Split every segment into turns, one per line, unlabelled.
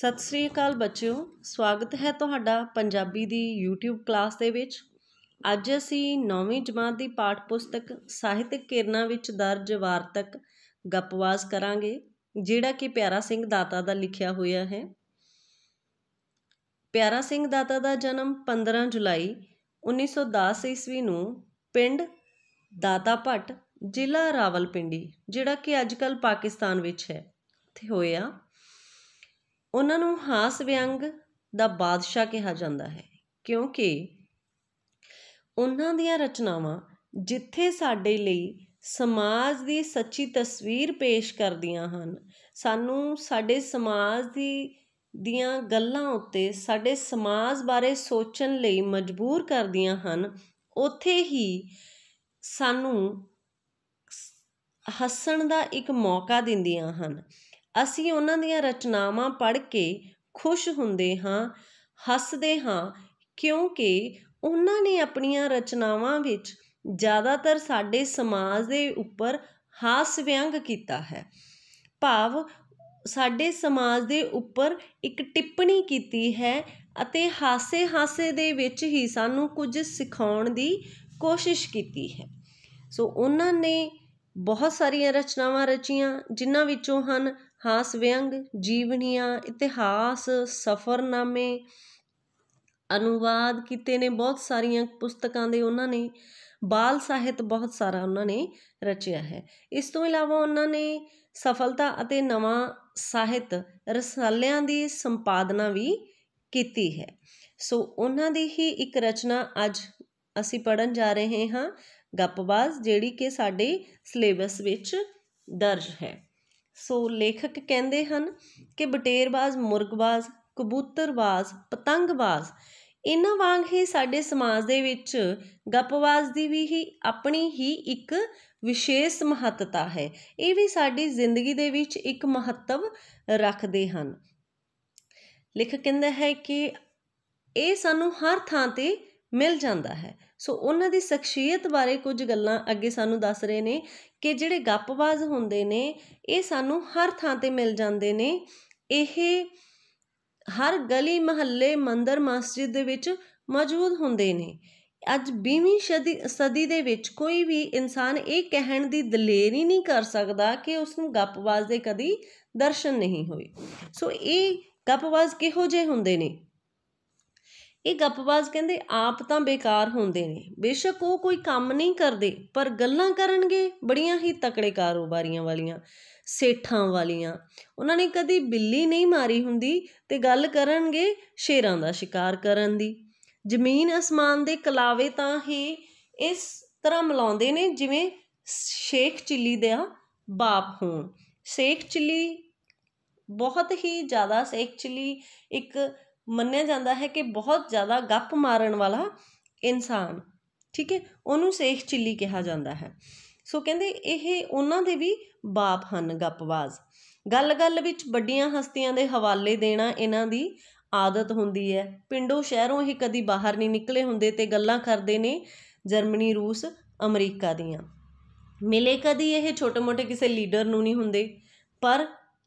ਸਤਿ ਸ੍ਰੀ ਅਕਾਲ ਬੱਚਿਓ ਸਵਾਗਤ ਹੈ ਤੁਹਾਡਾ ਪੰਜਾਬੀ ਦੀ YouTube ਕਲਾਸ ਦੇ ਵਿੱਚ ਅੱਜ ਅਸੀਂ 9ਵੀਂ ਜਮਾਤ ਦੀ ਪਾਠ ਪੁਸਤਕ ਸਾਹਿਤਕ ਕਿਰਨਾ ਵਿੱਚ ਦਰਜ ਵਾਰਤਕ ਗੱਪਵਾਸ ਕਰਾਂਗੇ ਜਿਹੜਾ ਕਿ ਪਿਆਰਾ ਸਿੰਘ ਦਾਤਾ ਦਾ ਲਿਖਿਆ ਹੋਇਆ ਹੈ ਪਿਆਰਾ ਸਿੰਘ ਦਾਤਾ ਦਾ ਜਨਮ 15 ਜੁਲਾਈ 1910 ਈਸਵੀ ਨੂੰ ਪਿੰਡ ਦਾਤਾ ਭੱਟ ਜ਼ਿਲ੍ਹਾ ਰਾਵਲਪਿੰਡੀ ਜਿਹੜਾ ਕਿ ਅੱਜਕੱਲ ਪਾਕਿਸਤਾਨ ਵਿੱਚ ਹੈ ਤੇ ਹੋਇਆ ਉਹਨਾਂ ਨੂੰ ਹਾਸ ਵਿਅੰਗ ਦਾ ਬਾਦਸ਼ਾਹ ਕਿਹਾ ਜਾਂਦਾ ਹੈ ਕਿਉਂਕਿ ਉਹਨਾਂ ਦੀਆਂ ਰਚਨਾਵਾਂ ਜਿੱਥੇ ਸਾਡੇ ਲਈ ਸਮਾਜ ਦੀ ਸੱਚੀ ਤਸਵੀਰ ਪੇਸ਼ ਕਰਦੀਆਂ ਹਨ ਸਾਨੂੰ ਸਾਡੇ ਸਮਾਜ ਦੀ ਦੀਆਂ ਗੱਲਾਂ ਉੱਤੇ ਸਾਡੇ ਸਮਾਜ ਬਾਰੇ ਸੋਚਣ ਲਈ ਮਜਬੂਰ ਕਰਦੀਆਂ ਹਨ ਉੱਥੇ ਹੀ ਸਾਨੂੰ ਹੱਸਣ ਦਾ ਇੱਕ ਮੌਕਾ ਦਿੰਦੀਆਂ ਹਨ ਅਸੀਂ ਉਹਨਾਂ ਦੀਆਂ ਰਚਨਾਵਾਂ ਪੜ੍ਹ ਕੇ ਖੁਸ਼ ਹੁੰਦੇ ਹਾਂ ਹੱਸਦੇ ਹਾਂ ਕਿਉਂਕਿ ਉਹਨਾਂ ਨੇ ਆਪਣੀਆਂ ਰਚਨਾਵਾਂ ਵਿੱਚ ਜ਼ਿਆਦਾਤਰ ਸਾਡੇ ਸਮਾਜ ਦੇ ਉੱਪਰ ਹਾਸ ਵਿਅੰਗ ਕੀਤਾ ਹੈ ਭਾਵ ਸਾਡੇ ਸਮਾਜ ਦੇ ਉੱਪਰ ਇੱਕ ਟਿੱਪਣੀ ਕੀਤੀ ਹੈ ਅਤੇ ਹਾਸੇ ਹਾਸੇ ਦੇ ਵਿੱਚ ਹੀ ਸਾਨੂੰ ਕੁਝ ਸਿਖਾਉਣ ਦੀ ਕੋਸ਼ਿਸ਼ ਕੀਤੀ ਹੈ ਸੋ ਉਹਨਾਂ ਨੇ ਬਹੁਤ ਸਾਰੀਆਂ ਰਚਨਾਵਾਂ ਰਚੀਆਂ ਜਿਨ੍ਹਾਂ ਵਿੱਚੋਂ ਹਨ ਹਾਸ ਵਿਅੰਗ ਜੀਵਨੀਆਂ ਇਤਿਹਾਸ ਸਫਰਨਾਮੇ ਅਨੁਵਾਦ ਕੀਤੇ ਨੇ ਬਹੁਤ ਸਾਰੀਆਂ ਪੁਸਤਕਾਂ ਦੇ ਉਹਨਾਂ ਨੇ ਬਾਲ ਸਾਹਿਤ ਬਹੁਤ ਸਾਰਾ ਉਹਨਾਂ ਨੇ ਰਚਿਆ ਹੈ ਇਸ ਤੋਂ ਇਲਾਵਾ ਉਹਨਾਂ ਨੇ ਸਫਲਤਾ ਅਤੇ ਨਵਾਂ ਸਾਹਿਤ ਰਸਾਲਿਆਂ ਦੀ ਸੰਪਾਦਨਾ ਵੀ ਕੀਤੀ ਹੈ ਸੋ ਉਹਨਾਂ ਦੀ ਹੀ ਇੱਕ ਰਚਨਾ ਅੱਜ ਅਸੀਂ ਪੜਨ ਜਾ ਰਹੇ ਹਾਂ ਗੱਪਬਾਜ਼ ਜਿਹੜੀ ਕਿ ਸਾਡੇ ਸਿਲੇਬਸ ਵਿੱਚ ਦਰਜ ਹੈ ਸੋ ਲੇਖਕ ਕਹਿੰਦੇ ਹਨ ਕਿ ਬਟੇਰਬਾਜ਼ ਮੁਰਗਬਾਜ਼ ਕਬੂਤਰਬਾਜ਼ ਪਤੰਗਬਾਜ਼ ਇਹਨਾਂ ਵਾਂਗ ਹੀ ਸਾਡੇ ਸਮਾਜ ਦੇ ਵਿੱਚ ਗੱਪਬਾਜ਼ ਦੀ ਵੀ ਹੀ ਆਪਣੀ ਹੀ ਇੱਕ ਵਿਸ਼ੇਸ਼ ਮਹੱਤਤਾ ਹੈ ਇਹ ਵੀ ਸਾਡੀ ਜ਼ਿੰਦਗੀ ਦੇ ਵਿੱਚ ਇੱਕ ਮਹੱਤਵ ਰੱਖਦੇ ਹਨ ਲੇਖਕ ਕਹਿੰਦਾ ਹੈ ਕਿ ਇਹ ਸਾਨੂੰ ਹਰ ਥਾਂ ਤੇ ਮਿਲ ਜਾਂਦਾ ਹੈ ਸੋ ਉਹਨਾਂ ਦੀ ਸ਼ਖਸੀਅਤ ਬਾਰੇ ਕੁਝ ਗੱਲਾਂ ਅੱਗੇ ਸਾਨੂੰ ਦੱਸ ਰਹੇ ਨੇ ਕਿ ਜਿਹੜੇ ਗੱਪਬਾਜ਼ ਹੁੰਦੇ ਨੇ ਇਹ ਸਾਨੂੰ ਹਰ ਥਾਂ ਤੇ ਮਿਲ ਜਾਂਦੇ ਨੇ ਇਹ ਹਰ ਗਲੀ ਮਹੱਲੇ ਮੰਦਰ ਮਸਜਿਦ ਦੇ ਵਿੱਚ ਮੌਜੂਦ ਹੁੰਦੇ ਨੇ ਅੱਜ 20ਵੀਂ ਸਦੀ ਦੇ ਵਿੱਚ ਕੋਈ ਵੀ ਇਨਸਾਨ ਇਹ ਕਹਿਣ ਦੀ ਦਲੇਰੀ ਨਹੀਂ ਕਰ ਸਕਦਾ ਕਿ ਉਸ ਨੂੰ ਗੱਪਬਾਜ਼ ਦੇ ਕਦੀ ਦਰਸ਼ਨ ਨਹੀਂ ਹੋਏ ਸੋ ਇਹ ਗੱਪਬਾਜ਼ ਕਿਹੋ ਜਿਹੇ ਹੁੰਦੇ ਨੇ ਇਹ ਗੱਪਬਾਜ਼ ਕਹਿੰਦੇ ਆਪ ਤਾਂ ਬੇਕਾਰ ਹੁੰਦੇ ਨੇ ਬੇਸ਼ੱਕ ਉਹ ਕੋਈ ਕੰਮ ਨਹੀਂ ਕਰਦੇ ਪਰ ਗੱਲਾਂ ਕਰਨਗੇ ਬੜੀਆਂ ਹੀ ਤਕੜੇ ਕਾਰੋਬਾਰੀਆਂ ਵਾਲੀਆਂ ਸੇਠਾਂ ਵਾਲੀਆਂ ਉਹਨਾਂ ਨੇ ਕਦੀ ਬਿੱਲੀ ਨਹੀਂ ਮਾਰੀ ਹੁੰਦੀ ਤੇ ਗੱਲ ਕਰਨਗੇ ਸ਼ੇਰਾਂ ਦਾ ਸ਼ਿਕਾਰ ਕਰਨ ਦੀ ਜ਼ਮੀਨ ਅਸਮਾਨ ਦੇ ਕਲਾਵੇ ਤਾਂ ਹੀ ਇਸ ਤਰ੍ਹਾਂ ਮਿਲਾਉਂਦੇ ਨੇ ਜਿਵੇਂ ਸ਼ੇਖ ਚਿੱਲੀ ਦਾ ਬਾਪ ਹੋਣ ਸ਼ੇਖ ਚਿੱਲੀ ਬਹੁਤ ਹੀ ਜ਼ਿਆਦਾ ਸ਼ੇਖ ਚਿੱਲੀ ਇੱਕ ਮੰਨਿਆ ਜਾਂਦਾ ਹੈ ਕਿ ਬਹੁਤ ਜ਼ਿਆਦਾ ਗੱਪ ਮਾਰਨ ਵਾਲਾ ਇਨਸਾਨ ਠੀਕ ਹੈ ਉਹਨੂੰ ਸ਼ੇਖ ਚਿੱਲੀ ਕਿਹਾ ਜਾਂਦਾ ਹੈ ਸੋ ਕਹਿੰਦੇ ਇਹ ਉਹਨਾਂ ਦੇ ਵੀ ਬਾਪ ਹਨ ਗੱਪਬਾਜ਼ ਗੱਲ-ਗੱਲ ਵਿੱਚ ਵੱਡੀਆਂ ਹਸਤੀਆਂ ਦੇ ਹਵਾਲੇ ਦੇਣਾ ਇਹਨਾਂ ਦੀ ਆਦਤ ਹੁੰਦੀ ਹੈ ਪਿੰਡੋਂ ਸ਼ਹਿਰੋਂ ਇਹ ਕਦੀ ਬਾਹਰ ਨਹੀਂ ਨਿਕਲੇ ਹੁੰਦੇ ਤੇ ਗੱਲਾਂ ਕਰਦੇ ਨੇ ਜਰਮਨੀ ਰੂਸ ਅਮਰੀਕਾ ਦੀਆਂ ਮਿਲੇ ਕਦੀ ਇਹ ਛੋਟੇ-ਮੋਟੇ ਕਿਸੇ ਲੀਡਰ ਨੂੰ ਨਹੀਂ ਹੁੰਦੇ ਪਰ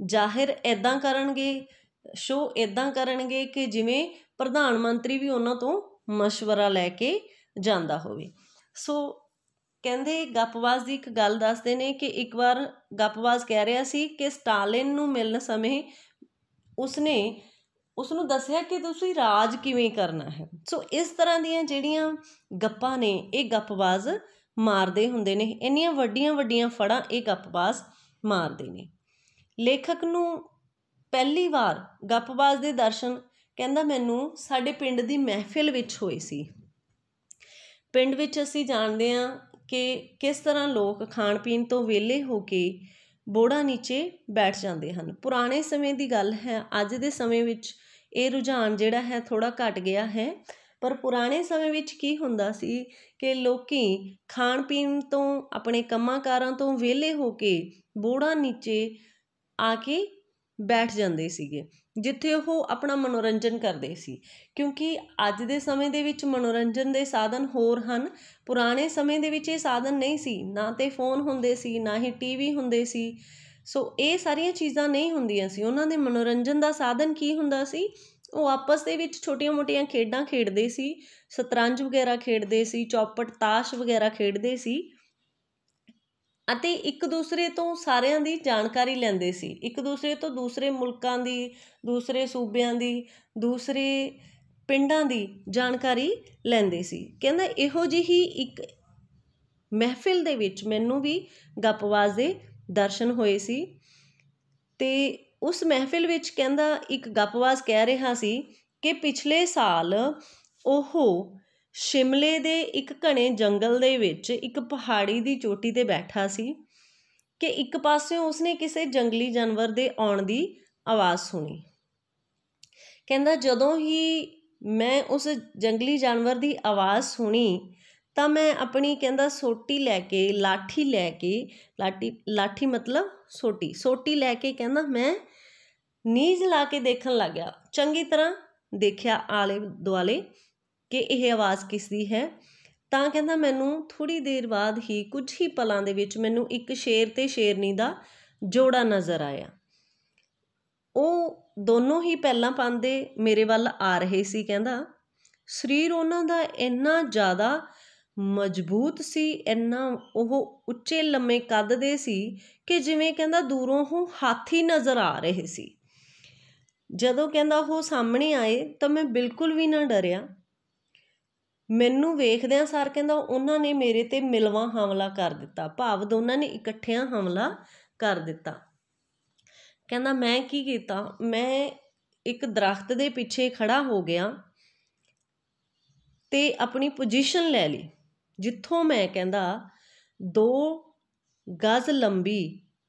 ਜ਼ਾਹਿਰ ਐਦਾਂ ਕਰਨਗੇ ਸ਼ੋ ਇਦਾਂ ਕਰਨਗੇ ਕਿ ਜਿਵੇਂ ਪ੍ਰਧਾਨ ਮੰਤਰੀ ਵੀ ਉਹਨਾਂ ਤੋਂ مشਵਰਾ ਲੈ ਕੇ ਜਾਂਦਾ ਹੋਵੇ ਸੋ ਕਹਿੰਦੇ ਗੱਪਵਾਜ਼ ਦੀ ਇੱਕ ਗੱਲ ਦੱਸਦੇ ਨੇ ਕਿ ਇੱਕ ਵਾਰ ਗੱਪਵਾਜ਼ ਕਹਿ ਰਿਹਾ ਸੀ ਕਿ ਸਟਾਲਿਨ ਨੂੰ ਮਿਲਣ ਸਮੇਂ ਉਸਨੇ ਉਸ ਨੂੰ ਦੱਸਿਆ ਕਿ ਤੁਸੀਂ ਰਾਜ ਕਿਵੇਂ ਕਰਨਾ ਹੈ ਸੋ ਇਸ ਤਰ੍ਹਾਂ ਦੀਆਂ ਜਿਹੜੀਆਂ ਗੱਪਾਂ ਨੇ ਇਹ ਗੱਪਵਾਜ਼ ਮਾਰਦੇ ਹੁੰਦੇ ਨੇ ਇੰਨੀਆਂ ਵੱਡੀਆਂ ਵੱਡੀਆਂ ਫੜਾਂ ਇਹ ਗੱਪਵਾਜ਼ ਮਾਰਦੇ ਨੇ ਲੇਖਕ ਨੂੰ ਪਹਿਲੀ ਵਾਰ ਗੱਪਬਾਜ਼ ਦੇ ਦਰਸ਼ਨ ਕਹਿੰਦਾ ਮੈਨੂੰ ਸਾਡੇ ਪਿੰਡ ਦੀ ਮਹਿਫਿਲ ਵਿੱਚ ਹੋਈ ਸੀ ਪਿੰਡ ਵਿੱਚ ਅਸੀਂ ਜਾਣਦੇ ਹਾਂ ਕਿ ਕਿਸ ਤਰ੍ਹਾਂ ਲੋਕ ਖਾਣ ਪੀਣ ਤੋਂ ਵਿਹਲੇ ਹੋ ਕੇ ਬੋੜਾ ਨੀਚੇ ਬੈਠ ਜਾਂਦੇ ਹਨ ਪੁਰਾਣੇ ਸਮੇਂ ਦੀ ਗੱਲ ਹੈ ਅੱਜ ਦੇ ਸਮੇਂ ਵਿੱਚ ਇਹ ਰੁਝਾਨ ਜਿਹੜਾ ਹੈ ਥੋੜਾ ਘਟ ਗਿਆ ਹੈ ਪਰ ਪੁਰਾਣੇ ਸਮੇਂ ਵਿੱਚ ਕੀ ਹੁੰਦਾ ਸੀ ਕਿ ਲੋਕੀ ਖਾਣ ਪੀਣ ਤੋਂ ਆਪਣੇ ਕੰਮਾਂ ਕਾਰਾਂ ਤੋਂ ਵਿਹਲੇ ਹੋ ਕੇ ਬੋੜਾ ਨੀਚੇ ਆ ਕੇ ਬੈਠ ਜਾਂਦੇ ਸੀਗੇ ਜਿੱਥੇ ਉਹ ਆਪਣਾ ਮਨੋਰੰਜਨ ਕਰਦੇ ਸੀ ਕਿਉਂਕਿ ਅੱਜ ਦੇ ਸਮੇਂ ਦੇ ਵਿੱਚ ਮਨੋਰੰਜਨ ਦੇ ਸਾਧਨ ਹੋਰ ਹਨ ਪੁਰਾਣੇ ਸਮੇਂ ਦੇ ਵਿੱਚ ਇਹ ਸਾਧਨ ਨਹੀਂ ਸੀ ਨਾ ਤੇ ਫੋਨ ਹੁੰਦੇ ਸੀ ਨਾ ਹੀ ਟੀਵੀ ਹੁੰਦੇ ਸੀ ਸੋ ਇਹ ਸਾਰੀਆਂ ਚੀਜ਼ਾਂ ਨਹੀਂ ਹੁੰਦੀਆਂ ਸੀ ਉਹਨਾਂ ਦੇ ਮਨੋਰੰਜਨ ਦਾ ਸਾਧਨ ਕੀ ਹੁੰਦਾ ਸੀ ਉਹ ਆਪਸ ਦੇ ਵਿੱਚ ਛੋਟੀਆਂ-ਮੋਟੀਆਂ ਖੇਡਾਂ ਖੇਡਦੇ ਸੀ ਸ਼ਤਰੰਜ ਵਗੈਰਾ ਖੇਡਦੇ ਸੀ ਚੌਪਟ ਤਾਸ਼ ਵਗੈਰਾ ਖੇਡਦੇ ਸੀ ਅਤੇ ਇੱਕ ਦੂਸਰੇ ਤੋਂ ਸਾਰਿਆਂ ਦੀ ਜਾਣਕਾਰੀ ਲੈਂਦੇ ਸੀ ਇੱਕ ਦੂਸਰੇ ਤੋਂ ਦੂਸਰੇ ਮੁਲਕਾਂ ਦੀ ਦੂਸਰੇ ਸੂਬਿਆਂ ਦੀ ਦੂਸਰੇ ਪਿੰਡਾਂ ਦੀ ਜਾਣਕਾਰੀ ਲੈਂਦੇ ਸੀ ਕਹਿੰਦਾ ਇਹੋ ਜਿਹੀ ਇੱਕ ਮਹਿਫਿਲ ਦੇ ਵਿੱਚ ਮੈਨੂੰ ਵੀ ਗੱਪਵਾਜ਼ ਦੇ ਦਰਸ਼ਨ ਹੋਏ ਸੀ ਤੇ ਉਸ ਮਹਿਫਿਲ ਵਿੱਚ ਕਹਿੰਦਾ ਇੱਕ ਗੱਪਵਾਜ਼ ਕਹਿ ਰਿਹਾ ਸੀ ਕਿ ਪਿਛਲੇ ਸਾਲ ਉਹ ਸ਼ਿਮਲੇ ਦੇ ਇੱਕ ਘਣੇ ਜੰਗਲ ਦੇ ਵਿੱਚ ਇੱਕ ਪਹਾੜੀ ਦੀ ਚੋਟੀ ਤੇ ਬੈਠਾ ਸੀ ਕਿ ਇੱਕ ਪਾਸਿਓਂ ਉਸਨੇ ਕਿਸੇ ਜੰਗਲੀ ਜਾਨਵਰ ਦੇ ਆਉਣ ਦੀ ਆਵਾਜ਼ ਸੁਣੀ ਕਹਿੰਦਾ ਜਦੋਂ ਹੀ ਮੈਂ ਉਸ ਜੰਗਲੀ ਜਾਨਵਰ ਦੀ ਆਵਾਜ਼ ਸੁਣੀ ਤਾਂ ਮੈਂ ਆਪਣੀ ਕਹਿੰਦਾ ਸੋਟੀ ਲੈ ਕੇ ਲਾਠੀ ਲੈ ਕੇ ਲਾਠੀ ਲਾਠੀ ਮਤਲਬ ਸੋਟੀ ਸੋਟੀ ਲੈ ਕੇ ਕਹਿੰਦਾ ਮੈਂ ਨੀਜ ਲਾ ਕੇ ਦੇਖਣ ਲੱਗਿਆ ਚੰਗੀ ਤਰ੍ਹਾਂ ਦੇਖਿਆ ਆਲੇ ਦੁਆਲੇ ਕਿ ਇਹ ਆਵਾਜ਼ ਕਿਸ ਦੀ ਹੈ ਤਾਂ ਕਹਿੰਦਾ ਮੈਨੂੰ ਥੋੜੀ ਦੇਰ ਬਾਅਦ ਹੀ ਕੁਝ ਹੀ ਪਲਾਂ ਦੇ ਵਿੱਚ ਮੈਨੂੰ ਇੱਕ ਸ਼ੇਰ ਤੇ ਸ਼ੇਰਨੀ ਦਾ ਜੋੜਾ ਨਜ਼ਰ ਆਇਆ ਉਹ ਦੋਨੋਂ ਹੀ ਪਹਿਲਾਂ ਪਾਉਂਦੇ ਮੇਰੇ ਵੱਲ ਆ ਰਹੇ ਸੀ ਕਹਿੰਦਾ ਸਰੀਰ ਉਹਨਾਂ ਦਾ ਇੰਨਾ ਜ਼ਿਆਦਾ ਮਜ਼ਬੂਤ ਸੀ ਇੰਨਾ ਉਹ ਉੱਚੇ ਲੰਮੇ ਕੱਦ ਦੇ ਸੀ ਕਿ ਜਿਵੇਂ ਕਹਿੰਦਾ ਦੂਰੋਂ ਹੂੰ ਹਾਥੀ ਨਜ਼ਰ ਆ ਰਹੇ ਸੀ ਜਦੋਂ ਕਹਿੰਦਾ ਉਹ ਸਾਹਮਣੇ ਆਏ ਤਾਂ ਮੈਂ ਬਿਲਕੁਲ ਵੀ ਨਾ ਡਰਿਆ ਮੈਨੂੰ ਵੇਖਦਿਆਂ ਸਾਰ ਕਹਿੰਦਾ ਉਹਨਾਂ ਨੇ ਮੇਰੇ ਤੇ ਮਿਲਵਾ ਹਮਲਾ ਕਰ ਦਿੱਤਾ ਭਾਵ ਦੋਨਾਂ ਨੇ ਇਕੱਠਿਆਂ ਹਮਲਾ ਕਰ ਦਿੱਤਾ ਕਹਿੰਦਾ ਮੈਂ ਕੀ ਕੀਤਾ ਮੈਂ ਇੱਕ ਦਰਖਤ ਦੇ ਪਿੱਛੇ ਖੜਾ ਹੋ ਗਿਆ ਤੇ ਆਪਣੀ ਪੋਜੀਸ਼ਨ ਲੈ ਲਈ ਜਿੱਥੋਂ ਮੈਂ ਕਹਿੰਦਾ ਦੋ ਗਜ਼ ਲੰਬੀ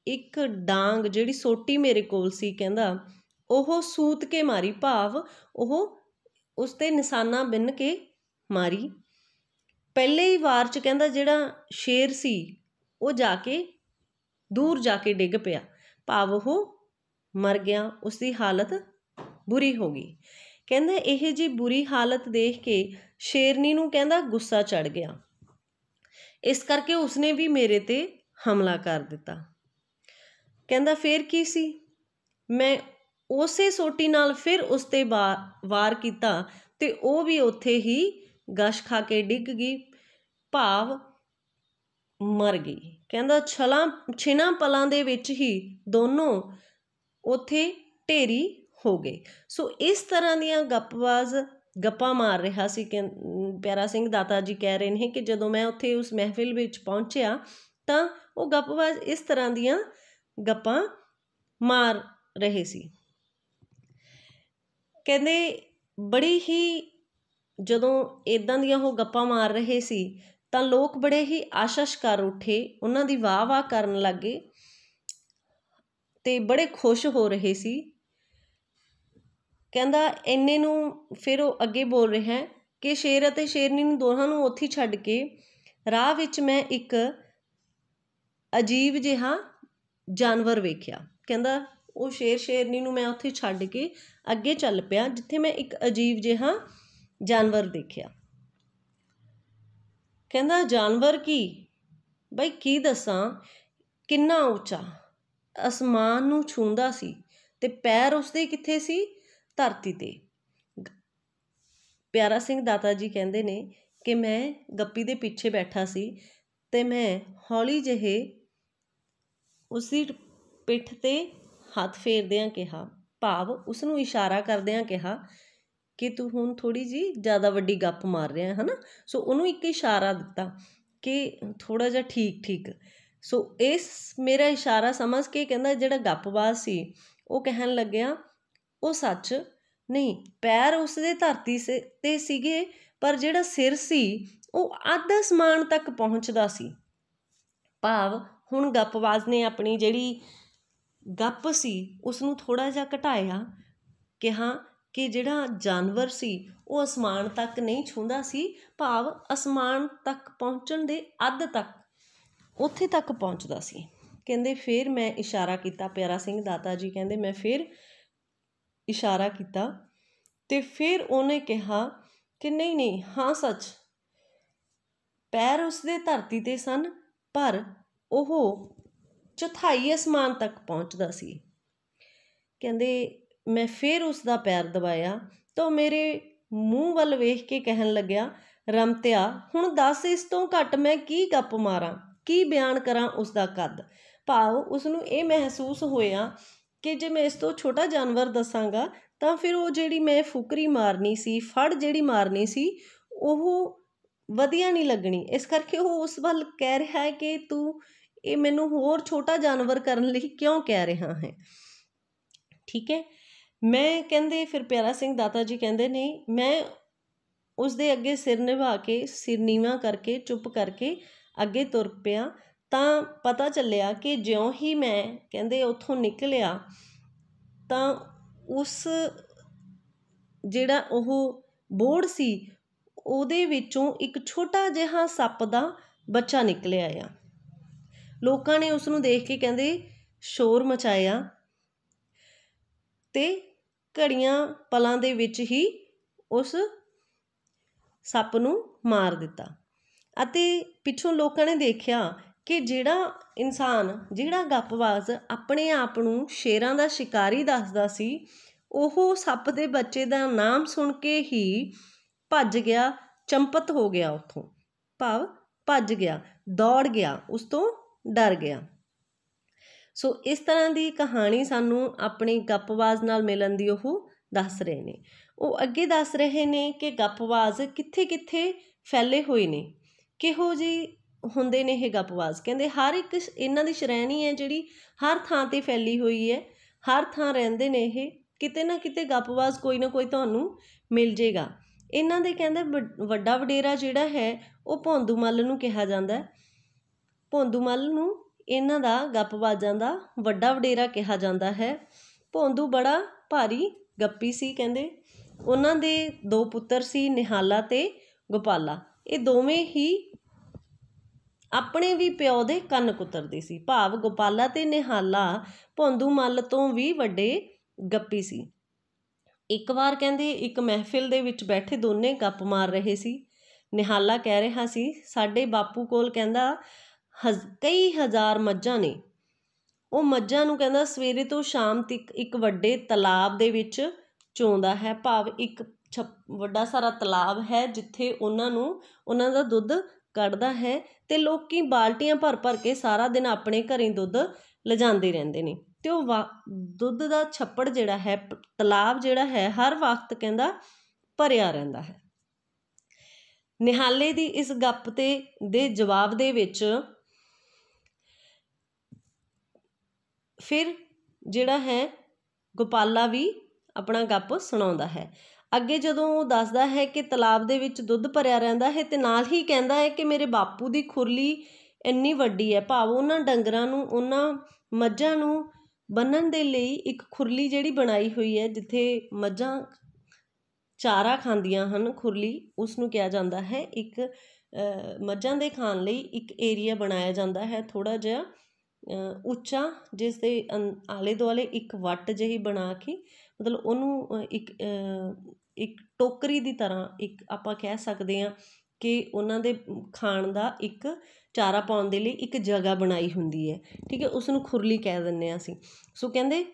ਇੱਕ ਡਾਂਗ ਜਿਹੜੀ ਸੋਟੀ ਮੇਰੇ ਕੋਲ ਸੀ ਕਹਿੰਦਾ ਉਹ ਸੂਤ ਕੇ ਮਾਰੀ ਭਾਵ ਉਹ ਉਸ ਤੇ ਨਿਸ਼ਾਨਾ ਬਿੰਨ ਕੇ ਮਾਰੀ ਪਹਿਲੇ ਹੀ ਵਾਰ ਚ ਕਹਿੰਦਾ ਜਿਹੜਾ ਸ਼ੇਰ ਸੀ ਉਹ ਜਾ ਕੇ ਦੂਰ ਜਾ ਕੇ ਡਿੱਗ ਪਿਆ ਭਾਵ ਉਹ ਮਰ ਗਿਆ ਉਸ ਦੀ ਹਾਲਤ ਬੁਰੀ ਹੋ ਗਈ ਕਹਿੰਦਾ ਇਹ ਜੀ ਬੁਰੀ ਹਾਲਤ ਦੇਖ ਕੇ ਸ਼ੇਰਨੀ ਨੂੰ ਕਹਿੰਦਾ ਗੁੱਸਾ ਚੜ ਗਿਆ ਇਸ ਕਰਕੇ ਉਸਨੇ ਵੀ ਮੇਰੇ ਤੇ ਹਮਲਾ ਕਰ ਦਿੱਤਾ ਕਹਿੰਦਾ ਫੇਰ ਕੀ ਸੀ ਮੈਂ ਉਸੇ ਸੋਟੀ ਨਾਲ ਫਿਰ ਉਸ ਤੇ ਵਾਰ ਕੀਤਾ ਤੇ ਉਹ ਵੀ ਉੱਥੇ ਹੀ ਗਸ਼ ਖਾ ਕੇ ਡਿੱਗ ਗਈ ਭਾਵ ਮਰ ਗਈ ਕਹਿੰਦਾ ਛਲਾਂ ਛਿਨਾ ਪਲਾਂ ਦੇ ਵਿੱਚ ਹੀ ਦੋਨੋਂ ਉਥੇ ਢੇਰੀ ਹੋ ਗਏ ਸੋ ਇਸ ਤਰ੍ਹਾਂ ਦੀਆਂ ਗੱਪਬਾਜ਼ ਗੱਪਾਂ ਮਾਰ ਰਿਹਾ ਸੀ ਕਿ ਪਿਆਰਾ ਸਿੰਘ ਦਾਤਾ ਜੀ ਕਹਿ ਰਹੇ ਨੇ ਕਿ ਜਦੋਂ ਮੈਂ ਉੱਥੇ ਉਸ ਮਹਿਫਿਲ ਵਿੱਚ ਪਹੁੰਚਿਆ ਤਾਂ ਉਹ ਗੱਪਬਾਜ਼ ਇਸ ਤਰ੍ਹਾਂ ਦੀਆਂ ਗੱਪਾਂ ਮਾਰ ਰਹੇ ਸੀ ਕਹਿੰਦੇ ਬੜੀ ਹੀ ਜਦੋਂ ਇਦਾਂ ਦੀਆਂ ਉਹ ਗੱਪਾਂ ਮਾਰ ਰਹੇ ਸੀ ਤਾਂ ਲੋਕ ਬੜੇ ਹੀ ਆਸ਼ਸ਼ ਕਰ ਉੱਠੇ ਉਹਨਾਂ ਦੀ ਵਾਹ ਵਾਹ ਕਰਨ ਲੱਗੇ ਤੇ ਬੜੇ ਖੁਸ਼ ਹੋ ਰਹੇ ਸੀ ਕਹਿੰਦਾ ਇੰਨੇ ਨੂੰ ਫਿਰ ਉਹ ਅੱਗੇ ਬੋਲ ਰਿਹਾ ਹੈ ਕਿ ਸ਼ੇਰ ਅਤੇ ਸ਼ੇਰਨੀ ਨੂੰ ਦੋਹਾਂ ਨੂੰ ਉੱਥੇ ਛੱਡ ਕੇ ਰਾਹ ਵਿੱਚ ਮੈਂ ਇੱਕ ਅਜੀਬ ਜਿਹਾ ਜਾਨਵਰ ਵੇਖਿਆ ਕਹਿੰਦਾ ਉਹ ਸ਼ੇਰ ਸ਼ੇਰਨੀ ਨੂੰ ਮੈਂ ਉੱਥੇ ਛੱਡ ਕੇ ਅੱਗੇ ਚੱਲ ਪਿਆ ਜਿੱਥੇ ਮੈਂ ਇੱਕ ਅਜੀਬ ਜਿਹਾ ਜਾਨਵਰ ਦੇਖਿਆ ਕਹਿੰਦਾ ਜਾਨਵਰ ਕੀ ਬਈ ਕੀ ਦੱਸਾਂ ਕਿੰਨਾ ਉੱਚਾ ਅਸਮਾਨ ਨੂੰ ਛੂੰਦਾ ਸੀ ਤੇ ਪੈਰ ਉਸਦੇ ਕਿੱਥੇ ਸੀ ਧਰਤੀ ਤੇ ਪਿਆਰਾ ਸਿੰਘ ਦਾਤਾ ਜੀ ਕਹਿੰਦੇ ਨੇ ਕਿ ਮੈਂ ਗੱਪੀ ਦੇ ਪਿੱਛੇ ਬੈਠਾ ਸੀ ਤੇ ਮੈਂ ਹੌਲੀ ਜਿਹੇ ਉਸੇ ਪਿੱਠ ਤੇ ਹੱਥ ਫੇਰਦਿਆਂ ਕਿਹਾ ਭਾਵ ਉਸ ਨੂੰ ਇਸ਼ਾਰਾ ਕਰਦਿਆਂ ਕਿਹਾ ਕਿ ਤੂੰ ਹੁਣ ਥੋੜੀ ਜੀ ਜ਼ਿਆਦਾ ਵੱਡੀ ਗੱਪ ਮਾਰ ਰਿਹਾ ਹੈ ਹਨਾ ਸੋ ਉਹਨੂੰ ਇੱਕ ਇਸ਼ਾਰਾ ਦਿੱਤਾ ਕਿ ਥੋੜਾ ਜਿਹਾ ਠੀਕ ਠੀਕ ਸੋ ਇਸ ਮੇਰਾ ਇਸ਼ਾਰਾ ਸਮਝ ਕੇ ਕਹਿੰਦਾ ਜਿਹੜਾ ਗੱਪਬਾਜ਼ ਸੀ ਉਹ ਕਹਿਣ ਲੱਗਿਆ ਉਹ ਸੱਚ ਨਹੀਂ ਪੈਰ ਉਸ ਦੇ ਧਰਤੀ ਤੇ ਸੀਗੇ ਪਰ ਜਿਹੜਾ ਸਿਰ ਸੀ ਉਹ ਅੱਧ ਸਮਾਨ ਤੱਕ ਪਹੁੰਚਦਾ ਸੀ ਭਾਵ ਹੁਣ ਗੱਪਬਾਜ਼ ਨੇ ਆਪਣੀ ਜਿਹੜੀ ਗੱਪ ਸੀ ਉਸ ਨੂੰ ਥੋੜਾ ਜਿਹਾ ਘਟਾਇਆ ਕਿ ਹਾਂ ਕਿ ਜਿਹੜਾ ਜਾਨਵਰ ਸੀ ਉਹ ਅਸਮਾਨ ਤੱਕ ਨਹੀਂ ਛੂੰਦਾ ਸੀ ਭਾਵ ਅਸਮਾਨ ਤੱਕ ਪਹੁੰਚਣ ਦੇ ਅੱਧ ਤੱਕ ਉੱਥੇ ਤੱਕ ਪਹੁੰਚਦਾ ਸੀ ਕਹਿੰਦੇ ਫਿਰ ਮੈਂ ਇਸ਼ਾਰਾ ਕੀਤਾ ਪਿਆਰਾ ਸਿੰਘ ਦਾਤਾ ਜੀ ਕਹਿੰਦੇ ਮੈਂ ਫਿਰ ਇਸ਼ਾਰਾ ਕੀਤਾ ਤੇ ਫਿਰ ਉਹਨੇ ਕਿਹਾ ਕਿ ਨਹੀਂ ਨਹੀਂ ਹਾਂ ਸੱਚ ਪੈਰ ਉਸਦੇ ਧਰਤੀ ਤੇ ਸਨ ਪਰ ਉਹ ਚੌਥਾਈ ਅਸਮਾਨ ਤੱਕ ਪਹੁੰਚਦਾ ਸੀ ਕਹਿੰਦੇ ਮੈਂ ਫਿਰ ਉਸ ਦਾ ਪੈਰ ਦਬਾਇਆ ਤਾਂ ਮੇਰੇ ਮੂੰਹ ਵੱਲ ਵੇਖ ਕੇ ਕਹਿਣ ਲੱਗਿਆ ਰਮਤਿਆ ਹੁਣ ਦੱਸ ਇਸ ਤੋਂ ਘੱਟ ਮੈਂ ਕੀ ਗੱਪ ਮਾਰਾਂ ਕੀ ਬਿਆਨ ਕਰਾਂ ਉਸ ਦਾ ਕੱਦ ਭਾਵ ਉਸ ਨੂੰ ਇਹ ਮਹਿਸੂਸ ਹੋਇਆ ਕਿ ਜੇ ਮੈਂ ਇਸ ਤੋਂ ਛੋਟਾ ਜਾਨਵਰ ਦੱਸਾਂਗਾ ਤਾਂ ਫਿਰ ਉਹ ਜਿਹੜੀ ਮੈਂ ਫੁਕਰੀ ਮਾਰਨੀ ਸੀ ਫੜ ਜਿਹੜੀ ਮਾਰਨੀ ਸੀ ਉਹ ਵਧੀਆ ਨਹੀਂ ਲੱਗਣੀ ਇਸ ਕਰਕੇ ਉਹ ਉਸ ਵੱਲ ਕਹਿ ਰਿਹਾ ਹੈ ਕਿ ਤੂੰ ਇਹ ਮੈਨੂੰ ਹੋਰ ਛੋਟਾ ਜਾਨਵਰ ਕਰਨ ਲਈ ਕਿਉਂ ਕਹਿ ਰਿਹਾ ਹੈ ਠੀਕ ਹੈ ਮੈਂ ਕਹਿੰਦੇ ਫਿਰ ਪਿਆਰਾ ਸਿੰਘ ਦਾਤਾ ਜੀ ਕਹਿੰਦੇ ਨਹੀਂ ਮੈਂ ਉਸ ਦੇ ਅੱਗੇ ਸਿਰ ਨਿਵਾ ਕੇ ਸਿਰ ਨੀਵਾ ਕਰਕੇ ਚੁੱਪ ਕਰਕੇ ਅੱਗੇ ਤੁਰ ਪਿਆ ਤਾਂ ਪਤਾ ਚੱਲਿਆ ਕਿ ਜਿਉਂ ਹੀ ਮੈਂ ਕਹਿੰਦੇ ਉੱਥੋਂ ਨਿਕਲਿਆ ਤਾਂ ਉਸ ਜਿਹੜਾ ਉਹ ਬੋਰਡ ਸੀ ਉਹਦੇ ਵਿੱਚੋਂ ਇੱਕ ਛੋਟਾ ਜਿਹਾ ਸੱਪ ਦਾ ਬੱਚਾ ਨਿਕਲਿਆ ਆ ਲੋਕਾਂ ਨੇ ਉਸ ਨੂੰ ਦੇਖ ਕੇ ਕਹਿੰਦੇ ਸ਼ੋਰ ਮਚਾਇਆ ਤੇ ਘੜੀਆਂ ਪਲਾਂ ਦੇ ਵਿੱਚ ਹੀ ਉਸ ਸੱਪ ਨੂੰ ਮਾਰ ਦਿੱਤਾ ਅਤੇ ਪਿੱਛੋਂ ਲੋਕਾਂ ਨੇ ਦੇਖਿਆ ਕਿ ਜਿਹੜਾ ਇਨਸਾਨ ਜਿਹੜਾ ਗੱਪਵਾਸ ਆਪਣੇ ਆਪ ਨੂੰ ਸ਼ੇਰਾਂ ਦਾ ਸ਼ਿਕਾਰੀ ਦੱਸਦਾ ਸੀ ਉਹ ਸੱਪ ਦੇ ਬੱਚੇ ਦਾ ਨਾਮ ਸੁਣ ਕੇ ਹੀ ਭੱਜ ਗਿਆ ਚੰਪਤ ਹੋ ਗਿਆ ਉੱਥੋਂ ਭਾਵ ਭੱਜ ਗਿਆ ਦੌੜ ਗਿਆ ਉਸ ਤੋਂ ਡਰ ਗਿਆ ਸੋ ਇਸ ਤਰ੍ਹਾਂ ਦੀ ਕਹਾਣੀ ਸਾਨੂੰ ਆਪਣੀ ਗੱਪਵਾਜ਼ ਨਾਲ ਮਿਲਣ ਦੀ ਉਹ ਦੱਸ ਰਹੇ ਨੇ ਉਹ ਅੱਗੇ ਦੱਸ ਰਹੇ ਨੇ ਕਿ ਗੱਪਵਾਜ ਕਿੱਥੇ ਕਿੱਥੇ-ਕਿੱਥੇ ਫੈਲੇ ਹੋਏ ਨੇ ਕਿਹੋ ਜੀ ਹੁੰਦੇ ਨੇ ਇਹ ਗੱਪਵਾਜ਼ ਕਹਿੰਦੇ ਹਰ ਇੱਕ ਇਹਨਾਂ ਦੀ ਸ਼੍ਰੇਣੀ ਹੈ ਜਿਹੜੀ ਹਰ ਥਾਂ ਤੇ ਫੈਲੀ ਹੋਈ ਹੈ ਹਰ ਥਾਂ ਰਹਿੰਦੇ ਨੇ ਇਹ ਕਿਤੇ ਨਾ ਕਿਤੇ ਗੱਪਵਾਜ਼ ਕੋਈ ਨਾ ਕੋਈ ਤੁਹਾਨੂੰ ਮਿਲ ਜੇਗਾ ਇਹਨਾਂ ਦੇ ਕਹਿੰਦੇ ਵੱਡਾ ਵਡੇਰਾ ਜਿਹੜਾ ਹੈ ਉਹ ਮੱਲ ਨੂੰ ਕਿਹਾ ਜਾਂਦਾ ਹੈ ਮੱਲ ਨੂੰ ਇਹਨਾਂ ਦਾ ਗੱਪਬਾਜ਼ਾਂ ਦਾ ਵੱਡਾ ਵਡੇਰਾ ਕਿਹਾ ਜਾਂਦਾ ਹੈ ਭੌਂਦੂ ਬੜਾ ਭਾਰੀ ਗੱਪੀ ਸੀ ਕਹਿੰਦੇ ਉਹਨਾਂ ਦੇ ਦੋ ਪੁੱਤਰ ਸੀ ਨਿਹਾਲਾ ਤੇ ਗੋਪਾਲਾ ਇਹ ਦੋਵੇਂ ਹੀ ਆਪਣੇ ਵੀ ਪਿਓ ਦੇ ਕੰਨ ਕੁੱਤਰਦੇ ਸੀ ਭਾਵ ਗੋਪਾਲਾ ਤੇ ਨਿਹਾਲਾ ਭੌਂਦੂ ਮੱਲ ਤੋਂ ਵੀ ਵੱਡੇ ਗੱਪੀ ਸੀ ਇੱਕ ਵਾਰ ਕਹਿੰਦੇ ਇੱਕ ਮਹਿਫਿਲ ਦੇ ਵਿੱਚ ਬੈਠੇ ਦੋਨੇ ਗੱਪ ਮਾਰ ਰਹੇ ਸੀ ਨਿਹਾਲਾ ਕਹਿ ਰਿਹਾ ਸੀ ਸਾਡੇ ਬਾਪੂ ਕੋਲ ਕਹਿੰਦਾ ਹਜ਼ ਕਈ ਹਜ਼ਾਰ ਮੱਝਾਂ ਨੇ ਉਹ ਮੱਝਾਂ ਨੂੰ ਕਹਿੰਦਾ ਸਵੇਰੇ ਤੋਂ ਸ਼ਾਮ ਤੱਕ ਇੱਕ ਵੱਡੇ ਤਲਾਬ ਦੇ ਵਿੱਚ ਚੋਂਦਾ ਹੈ ਭਾਵ ਇੱਕ ਵੱਡਾ ਸਾਰਾ ਤਲਾਬ ਹੈ ਜਿੱਥੇ ਉਹਨਾਂ ਨੂੰ ਉਹਨਾਂ ਦਾ ਦੁੱਧ ਕੱਢਦਾ ਹੈ ਤੇ ਲੋਕੀ ਬਾਲਟੀਆਂ ਭਰ ਭਰ ਕੇ ਸਾਰਾ ਦਿਨ ਆਪਣੇ ਘਰੇ ਦੁੱਧ ਲਿਜਾਂਦੇ ਰਹਿੰਦੇ ਨੇ ਤੇ ਉਹ ਦੁੱਧ ਦਾ ਛੱਪੜ ਜਿਹੜਾ ਹੈ ਤਲਾਬ ਜਿਹੜਾ ਹੈ ਹਰ ਵਕਤ ਕਹਿੰਦਾ ਭਰਿਆ ਰਹਿੰਦਾ ਹੈ ਨਿਹਾਲੇ ਦੀ ਇਸ ਗੱਪ ਤੇ ਦੇ ਜਵਾਬ ਦੇ ਵਿੱਚ ਫਿਰ ਜਿਹੜਾ ਹੈ ਗੋਪਾਲਾ ਵੀ ਆਪਣਾ ਗੱਪ ਸੁਣਾਉਂਦਾ ਹੈ ਅੱਗੇ ਜਦੋਂ ਉਹ ਦੱਸਦਾ ਹੈ ਕਿ ਤਲਾਬ ਦੇ ਵਿੱਚ ਦੁੱਧ ਭਰਿਆ ਰਹਿੰਦਾ ਹੈ ਤੇ ਨਾਲ ਹੀ ਕਹਿੰਦਾ ਹੈ ਕਿ ਮੇਰੇ ਬਾਪੂ ਦੀ ਖੁਰਲੀ ਇੰਨੀ ਵੱਡੀ ਹੈ ਭਾਵ ਉਹਨਾਂ ਡੰਗਰਾਂ ਨੂੰ ਉਹਨਾਂ ਮੱਝਾਂ ਨੂੰ ਬੰਨਣ ਦੇ ਲਈ ਇੱਕ ਖੁਰਲੀ ਜਿਹੜੀ ਬਣਾਈ ਹੋਈ ਹੈ ਜਿੱਥੇ ਮੱਝਾਂ ਚਾਰਾ ਖਾਂਦੀਆਂ ਹਨ ਖੁਰਲੀ ਉਸ ਨੂੰ ਕਿਹਾ ਜਾਂਦਾ ਹੈ ਇੱਕ ਮੱਝਾਂ ਦੇ ਖਾਣ ਲਈ ਇੱਕ ਏਰੀਆ ਬਣਾਇਆ ਜਾਂਦਾ ਹੈ ਥੋੜਾ ਜਿਹਾ ਉੱਚਾ ਜਿਸ ਦੇ ਆਲੇ ਦੁਆਲੇ ਇੱਕ ਵੱਟ ਜਿਹੀ ਬਣਾ ਕੇ ਮਤਲਬ ਉਹਨੂੰ ਇੱਕ ਇੱਕ ਟੋਕਰੀ ਦੀ ਤਰ੍ਹਾਂ ਇੱਕ ਆਪਾਂ ਕਹਿ ਸਕਦੇ ਹਾਂ ਕਿ ਉਹਨਾਂ ਦੇ ਖਾਣ ਦਾ ਇੱਕ ਚਾਰਾ ਪਾਉਣ ਦੇ ਲਈ ਇੱਕ ਜਗ੍ਹਾ ਬਣਾਈ ਹੁੰਦੀ ਹੈ ਠੀਕ ਹੈ ਉਸ ਨੂੰ ਖੁਰਲੀ ਕਹਿ ਦਿੰਦੇ ਆ ਅਸੀਂ ਸੋ ਕਹਿੰਦੇ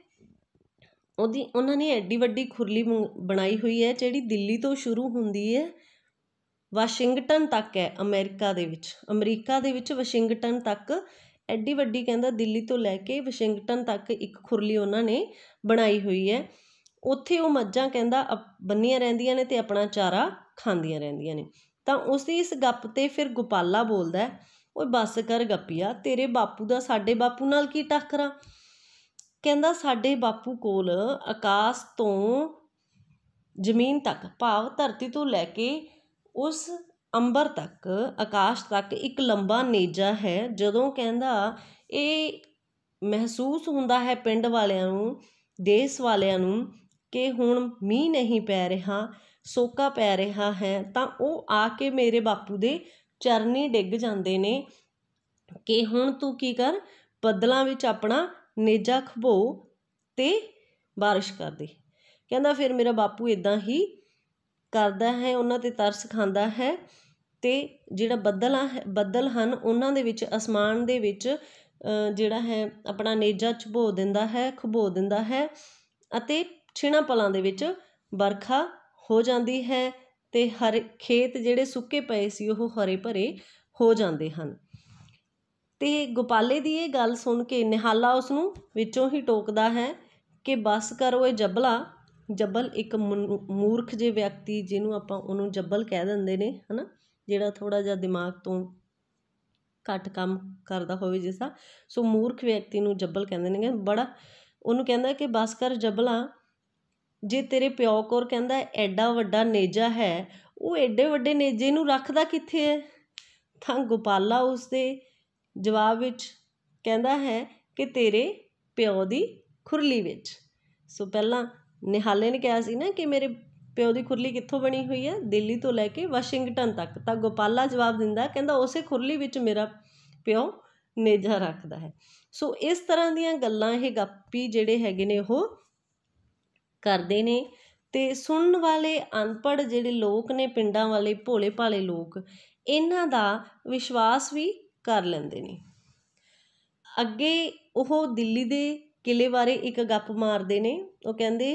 ਉਹਦੀ ਉਹਨਾਂ ਨੇ ਐਡੀ ਵੱਡੀ ਖੁਰਲੀ ਬਣਾਈ ਹੋਈ ਹੈ ਜਿਹੜੀ ਦਿੱਲੀ ਤੋਂ ਸ਼ੁਰੂ ਹੁੰਦੀ ਹੈ ਵਾਸ਼ਿੰਗਟਨ ਤੱਕ ਹੈ ਅਮਰੀਕਾ ਦੇ ਵਿੱਚ ਅਮਰੀਕਾ ਦੇ ਵਿੱਚ ਵਾਸ਼ਿੰਗਟਨ ਤੱਕ ਐਡੀ ਵੱਡੀ ਕਹਿੰਦਾ ਦਿੱਲੀ ਤੋਂ ਲੈ ਕੇ ਵਾਸ਼ਿੰਗਟਨ ਤੱਕ ਇੱਕ ਖੁਰਲੀ ਉਹਨਾਂ ਨੇ ਬਣਾਈ ਹੋਈ ਹੈ ਉੱਥੇ ਉਹ ਮੱਝਾਂ ਕਹਿੰਦਾ ਬੰਨੀਆਂ ਰਹਿੰਦੀਆਂ ਨੇ ਤੇ ਆਪਣਾ ਚਾਰਾ ਖਾਂਦੀਆਂ ਰਹਿੰਦੀਆਂ ਨੇ ਤਾਂ ਉਸ ਦੀ ਇਸ ਗੱਪ ਤੇ ਫਿਰ ਗੋਪਾਲਾ ਬੋਲਦਾ ਓਏ ਬੱਸ ਕਰ ਗੱਪੀਆ ਤੇਰੇ ਬਾਪੂ ਦਾ ਸਾਡੇ ਬਾਪੂ ਨਾਲ ਕੀ ਟੱਕਰਾ ਕਹਿੰਦਾ ਸਾਡੇ ਬਾਪੂ ਕੋਲ ਆਕਾਸ਼ ਤੋਂ ਜ਼ਮੀਨ ਤੱਕ ਭਾਵ ਧਰਤੀ ਤੋਂ ਲੈ ਕੇ ਉਸ ਅੰਬਰ ਤੱਕ ਆਕਾਸ਼ ਤੱਕ ਇੱਕ ਲੰਬਾ ਨੇਜਾ ਹੈ ਜਦੋਂ ਕਹਿੰਦਾ ਇਹ ਮਹਿਸੂਸ ਹੁੰਦਾ ਹੈ ਪਿੰਡ ਵਾਲਿਆਂ ਨੂੰ ਦੇਸ਼ ਵਾਲਿਆਂ ਨੂੰ ਕਿ ਹੁਣ ਮੀਂਹ ਨਹੀਂ ਪੈ ਰਿਹਾ ਸੋਕਾ ਪੈ ਰਿਹਾ ਹੈ ਤਾਂ ਉਹ ਆ ਕੇ ਮੇਰੇ ਬਾਪੂ ਦੇ ਚਰਨੀ ਡਿੱਗ ਜਾਂਦੇ ਨੇ ਕਿ ਹੁਣ ਤੂੰ ਕੀ ਕਰ ਬੱਦਲਾਂ ਵਿੱਚ ਆਪਣਾ ਨੇਜਾ ਖਬੋ ਤੇ ਬਾਰਿਸ਼ ਕਰ ਦੇ ਕਹਿੰਦਾ ਫਿਰ ਮੇਰਾ ਬਾਪੂ ਇਦਾਂ ਹੀ ਕਰਦਾ ਹੈ ਉਹਨਾਂ 'ਤੇ ਤਰਸ ਖਾਂਦਾ ਹੈ ਤੇ ਜਿਹੜਾ ਬੱਦਲ ਆ ਬੱਦਲ ਹਨ ਉਹਨਾਂ ਦੇ ਵਿੱਚ ਅਸਮਾਨ ਦੇ ਵਿੱਚ ਜਿਹੜਾ ਹੈ ਆਪਣਾ ਨੇਜਾ ਝੁਬੋ ਦਿੰਦਾ ਹੈ ਖੁਬੋ ਦਿੰਦਾ ਹੈ ਅਤੇ ਛਿਣਾ ਪਲਾਂ ਦੇ ਵਿੱਚ ਵਰਖਾ ਹੋ ਜਾਂਦੀ ਹੈ ਤੇ ਹਰ ਖੇਤ ਜਿਹੜੇ ਸੁੱਕੇ ਪਏ ਸੀ ਉਹ ਹਰੇ ਭਰੇ ਹੋ ਜਾਂਦੇ ਹਨ ਤੇ ਗੋਪਾਲੇ ਦੀ ਇਹ ਗੱਲ ਸੁਣ ਕੇ ਨਿਹਾਲਾ ਉਸ ਨੂੰ ਵਿੱਚੋਂ ਹੀ ਟੋਕਦਾ ਹੈ ਕਿ ਬਸ ਕਰੋ ਇਹ ਜਬਲਾ ਜੱਬਲ ਇੱਕ ਮੂਰਖ ਜੇ ਵਿਅਕਤੀ ਜਿਹਨੂੰ ਆਪਾਂ ਉਹਨੂੰ ਜੱਬਲ ਕਹਿ ਦਿੰਦੇ ਨੇ ਹਨਾ ਜਿਹੜਾ ਥੋੜਾ ਜਿਹਾ ਦਿਮਾਗ ਤੋਂ ਘੱਟ ਕੰਮ ਕਰਦਾ ਹੋਵੇ ਜਿਸਾ ਸੋ ਮੂਰਖ ਵਿਅਕਤੀ ਨੂੰ ਜੱਬਲ ਕਹਿੰਦੇ ਨੇ ਬੜਾ ਉਹਨੂੰ ਕਹਿੰਦਾ ਕਿ ਬਸ ਕਰ ਜੱਬਲਾ ਜੇ ਤੇਰੇ ਪਿਓ ਕੋਰ ਕਹਿੰਦਾ ਐਡਾ ਵੱਡਾ ਨੇਜਾ ਹੈ ਉਹ ਐਡੇ ਵੱਡੇ ਨੇਜੇ ਨੂੰ ਰੱਖਦਾ ਕਿੱਥੇ ਹੈ ਤਾਂ ਗੋਪਾਲਾ ਉਸਦੇ ਜਵਾਬ ਵਿੱਚ ਕਹਿੰਦਾ ਹੈ ਕਿ ਤੇਰੇ ਪਿਓ ਦੀ ਖੁਰਲੀ ਵਿੱਚ ਸੋ ਪਹਿਲਾਂ ਨਿਹਾਲੇ ਨੇ ਕਿਹਾ ਸੀ ਨਾ ਕਿ ਮੇਰੇ ਪਿਓ ਦੀ ਖੁਰਲੀ ਕਿੱਥੋਂ ਬਣੀ ਹੋਈ ਹੈ ਦਿੱਲੀ ਤੋਂ ਲੈ ਕੇ ਵਾਸ਼ਿੰਗਟਨ ਤੱਕ ਤਾਂ ਗੋਪਾਲਾ ਜਵਾਬ ਦਿੰਦਾ ਕਹਿੰਦਾ ਉਸੇ ਖੁਰਲੀ ਵਿੱਚ ਮੇਰਾ ਪਿਓ ਨੇਜਾ ਰੱਖਦਾ ਹੈ ਸੋ ਇਸ ਤਰ੍ਹਾਂ ਦੀਆਂ ਗੱਲਾਂ ਇਹ ਗੱਪੀ ਜਿਹੜੇ ਹੈਗੇ ਨੇ ਉਹ ਕਰਦੇ ਨੇ ਤੇ ਸੁਣਨ ਵਾਲੇ ਅਨਪੜ ਜਿਹੜੇ ਲੋਕ ਨੇ ਪਿੰਡਾਂ ਵਾਲੇ ਭੋਲੇ ਭਾਲੇ ਲੋਕ ਇਹਨਾਂ ਦਾ ਵਿਸ਼ਵਾਸ ਵੀ ਕਰ ਲੈਂਦੇ ਨੇ ਅੱਗੇ ਉਹ ਦਿੱਲੀ ਦੇ ਕਿਲੇ ਬਾਰੇ ਇੱਕ ਗੱਪ ਮਾਰਦੇ ਨੇ ਉਹ ਕਹਿੰਦੇ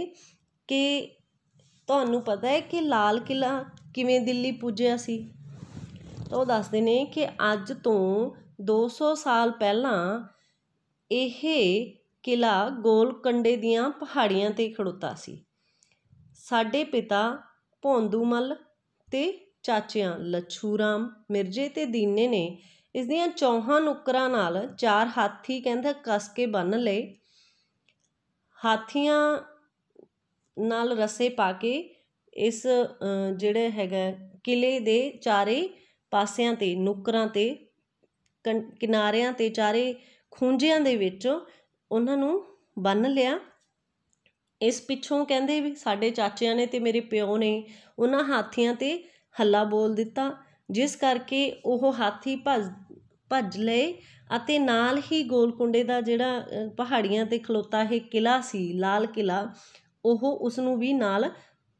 ਕਿ ਤੁਹਾਨੂੰ ਪਤਾ ਹੈ ਕਿ ਲਾਲ ਕਿਲਾ ਕਿਵੇਂ ਦਿੱਲੀ ਪੁੱਜਿਆ ਸੀ ਤਾਂ ਉਹ ਦੱਸਦੇ ਨੇ ਕਿ ਅੱਜ ਤੋਂ 200 ਸਾਲ ਪਹਿਲਾਂ ਇਹ ਕਿਲਾ ਗੋਲਕੰਡੇ ਦੀਆਂ ਪਹਾੜੀਆਂ ਤੇ ਖੜੋਤਾ ਸੀ ਸਾਡੇ ਪਿਤਾ ਭੋਂਦੂਮਲ ਤੇ ਚਾਚਿਆਂ ਲਛੂਰਾਮ ਮਿਰਜੇ ਤੇ ਦੀਨੇ ਨੇ ਇਸ ਦੀਆਂ ਚੌਹਾਂ ਨੁਕਰਾਂ ਨਾਲ ਚਾਰ ਹਾਥੀ ਕਹਿੰਦਾ ਕਸ ਕੇ ਬੰਨ ਲਏ ਹਾਥੀਆਂ ਨਾਲ ਰਸੇ ਪਾ ਕੇ ਇਸ ਜਿਹੜਾ ਹੈਗਾ ਕਿਲੇ ਦੇ ਚਾਰੇ ਪਾਸਿਆਂ 'ਤੇ ਨੁਕਰਾਂ 'ਤੇ ਕਿਨਾਰਿਆਂ 'ਤੇ ਚਾਰੇ ਖੁੰਝਿਆਂ ਦੇ ਵਿੱਚ ਉਹਨਾਂ ਨੂੰ ਬੰਨ ਲਿਆ ਇਸ ਪਿੱਛੋਂ ਕਹਿੰਦੇ ਵੀ ਸਾਡੇ ਚਾਚਿਆਂ ਨੇ ਤੇ ਮੇਰੇ ਪਿਓ ਨੇ ਉਹਨਾਂ ਹਾਥੀਆਂ ਤੇ ਹੱਲਾ ਬੋਲ ਦਿੱਤਾ ਜਿਸ ਕਰਕੇ ਉਹ ਹਾਥੀ ਭੱਜ ਭੱਜ ਲਏ ਅਤੇ ਨਾਲ ਹੀ ਗੋਲਕੁੰਡੇ ਦਾ ਜਿਹੜਾ ਪਹਾੜੀਆਂ ਤੇ ਖਲੋਤਾ ਹੈ ਕਿਲਾ ਸੀ ਲਾਲ ਕਿਲਾ ਉਹ ਉਸ ਨੂੰ ਵੀ ਨਾਲ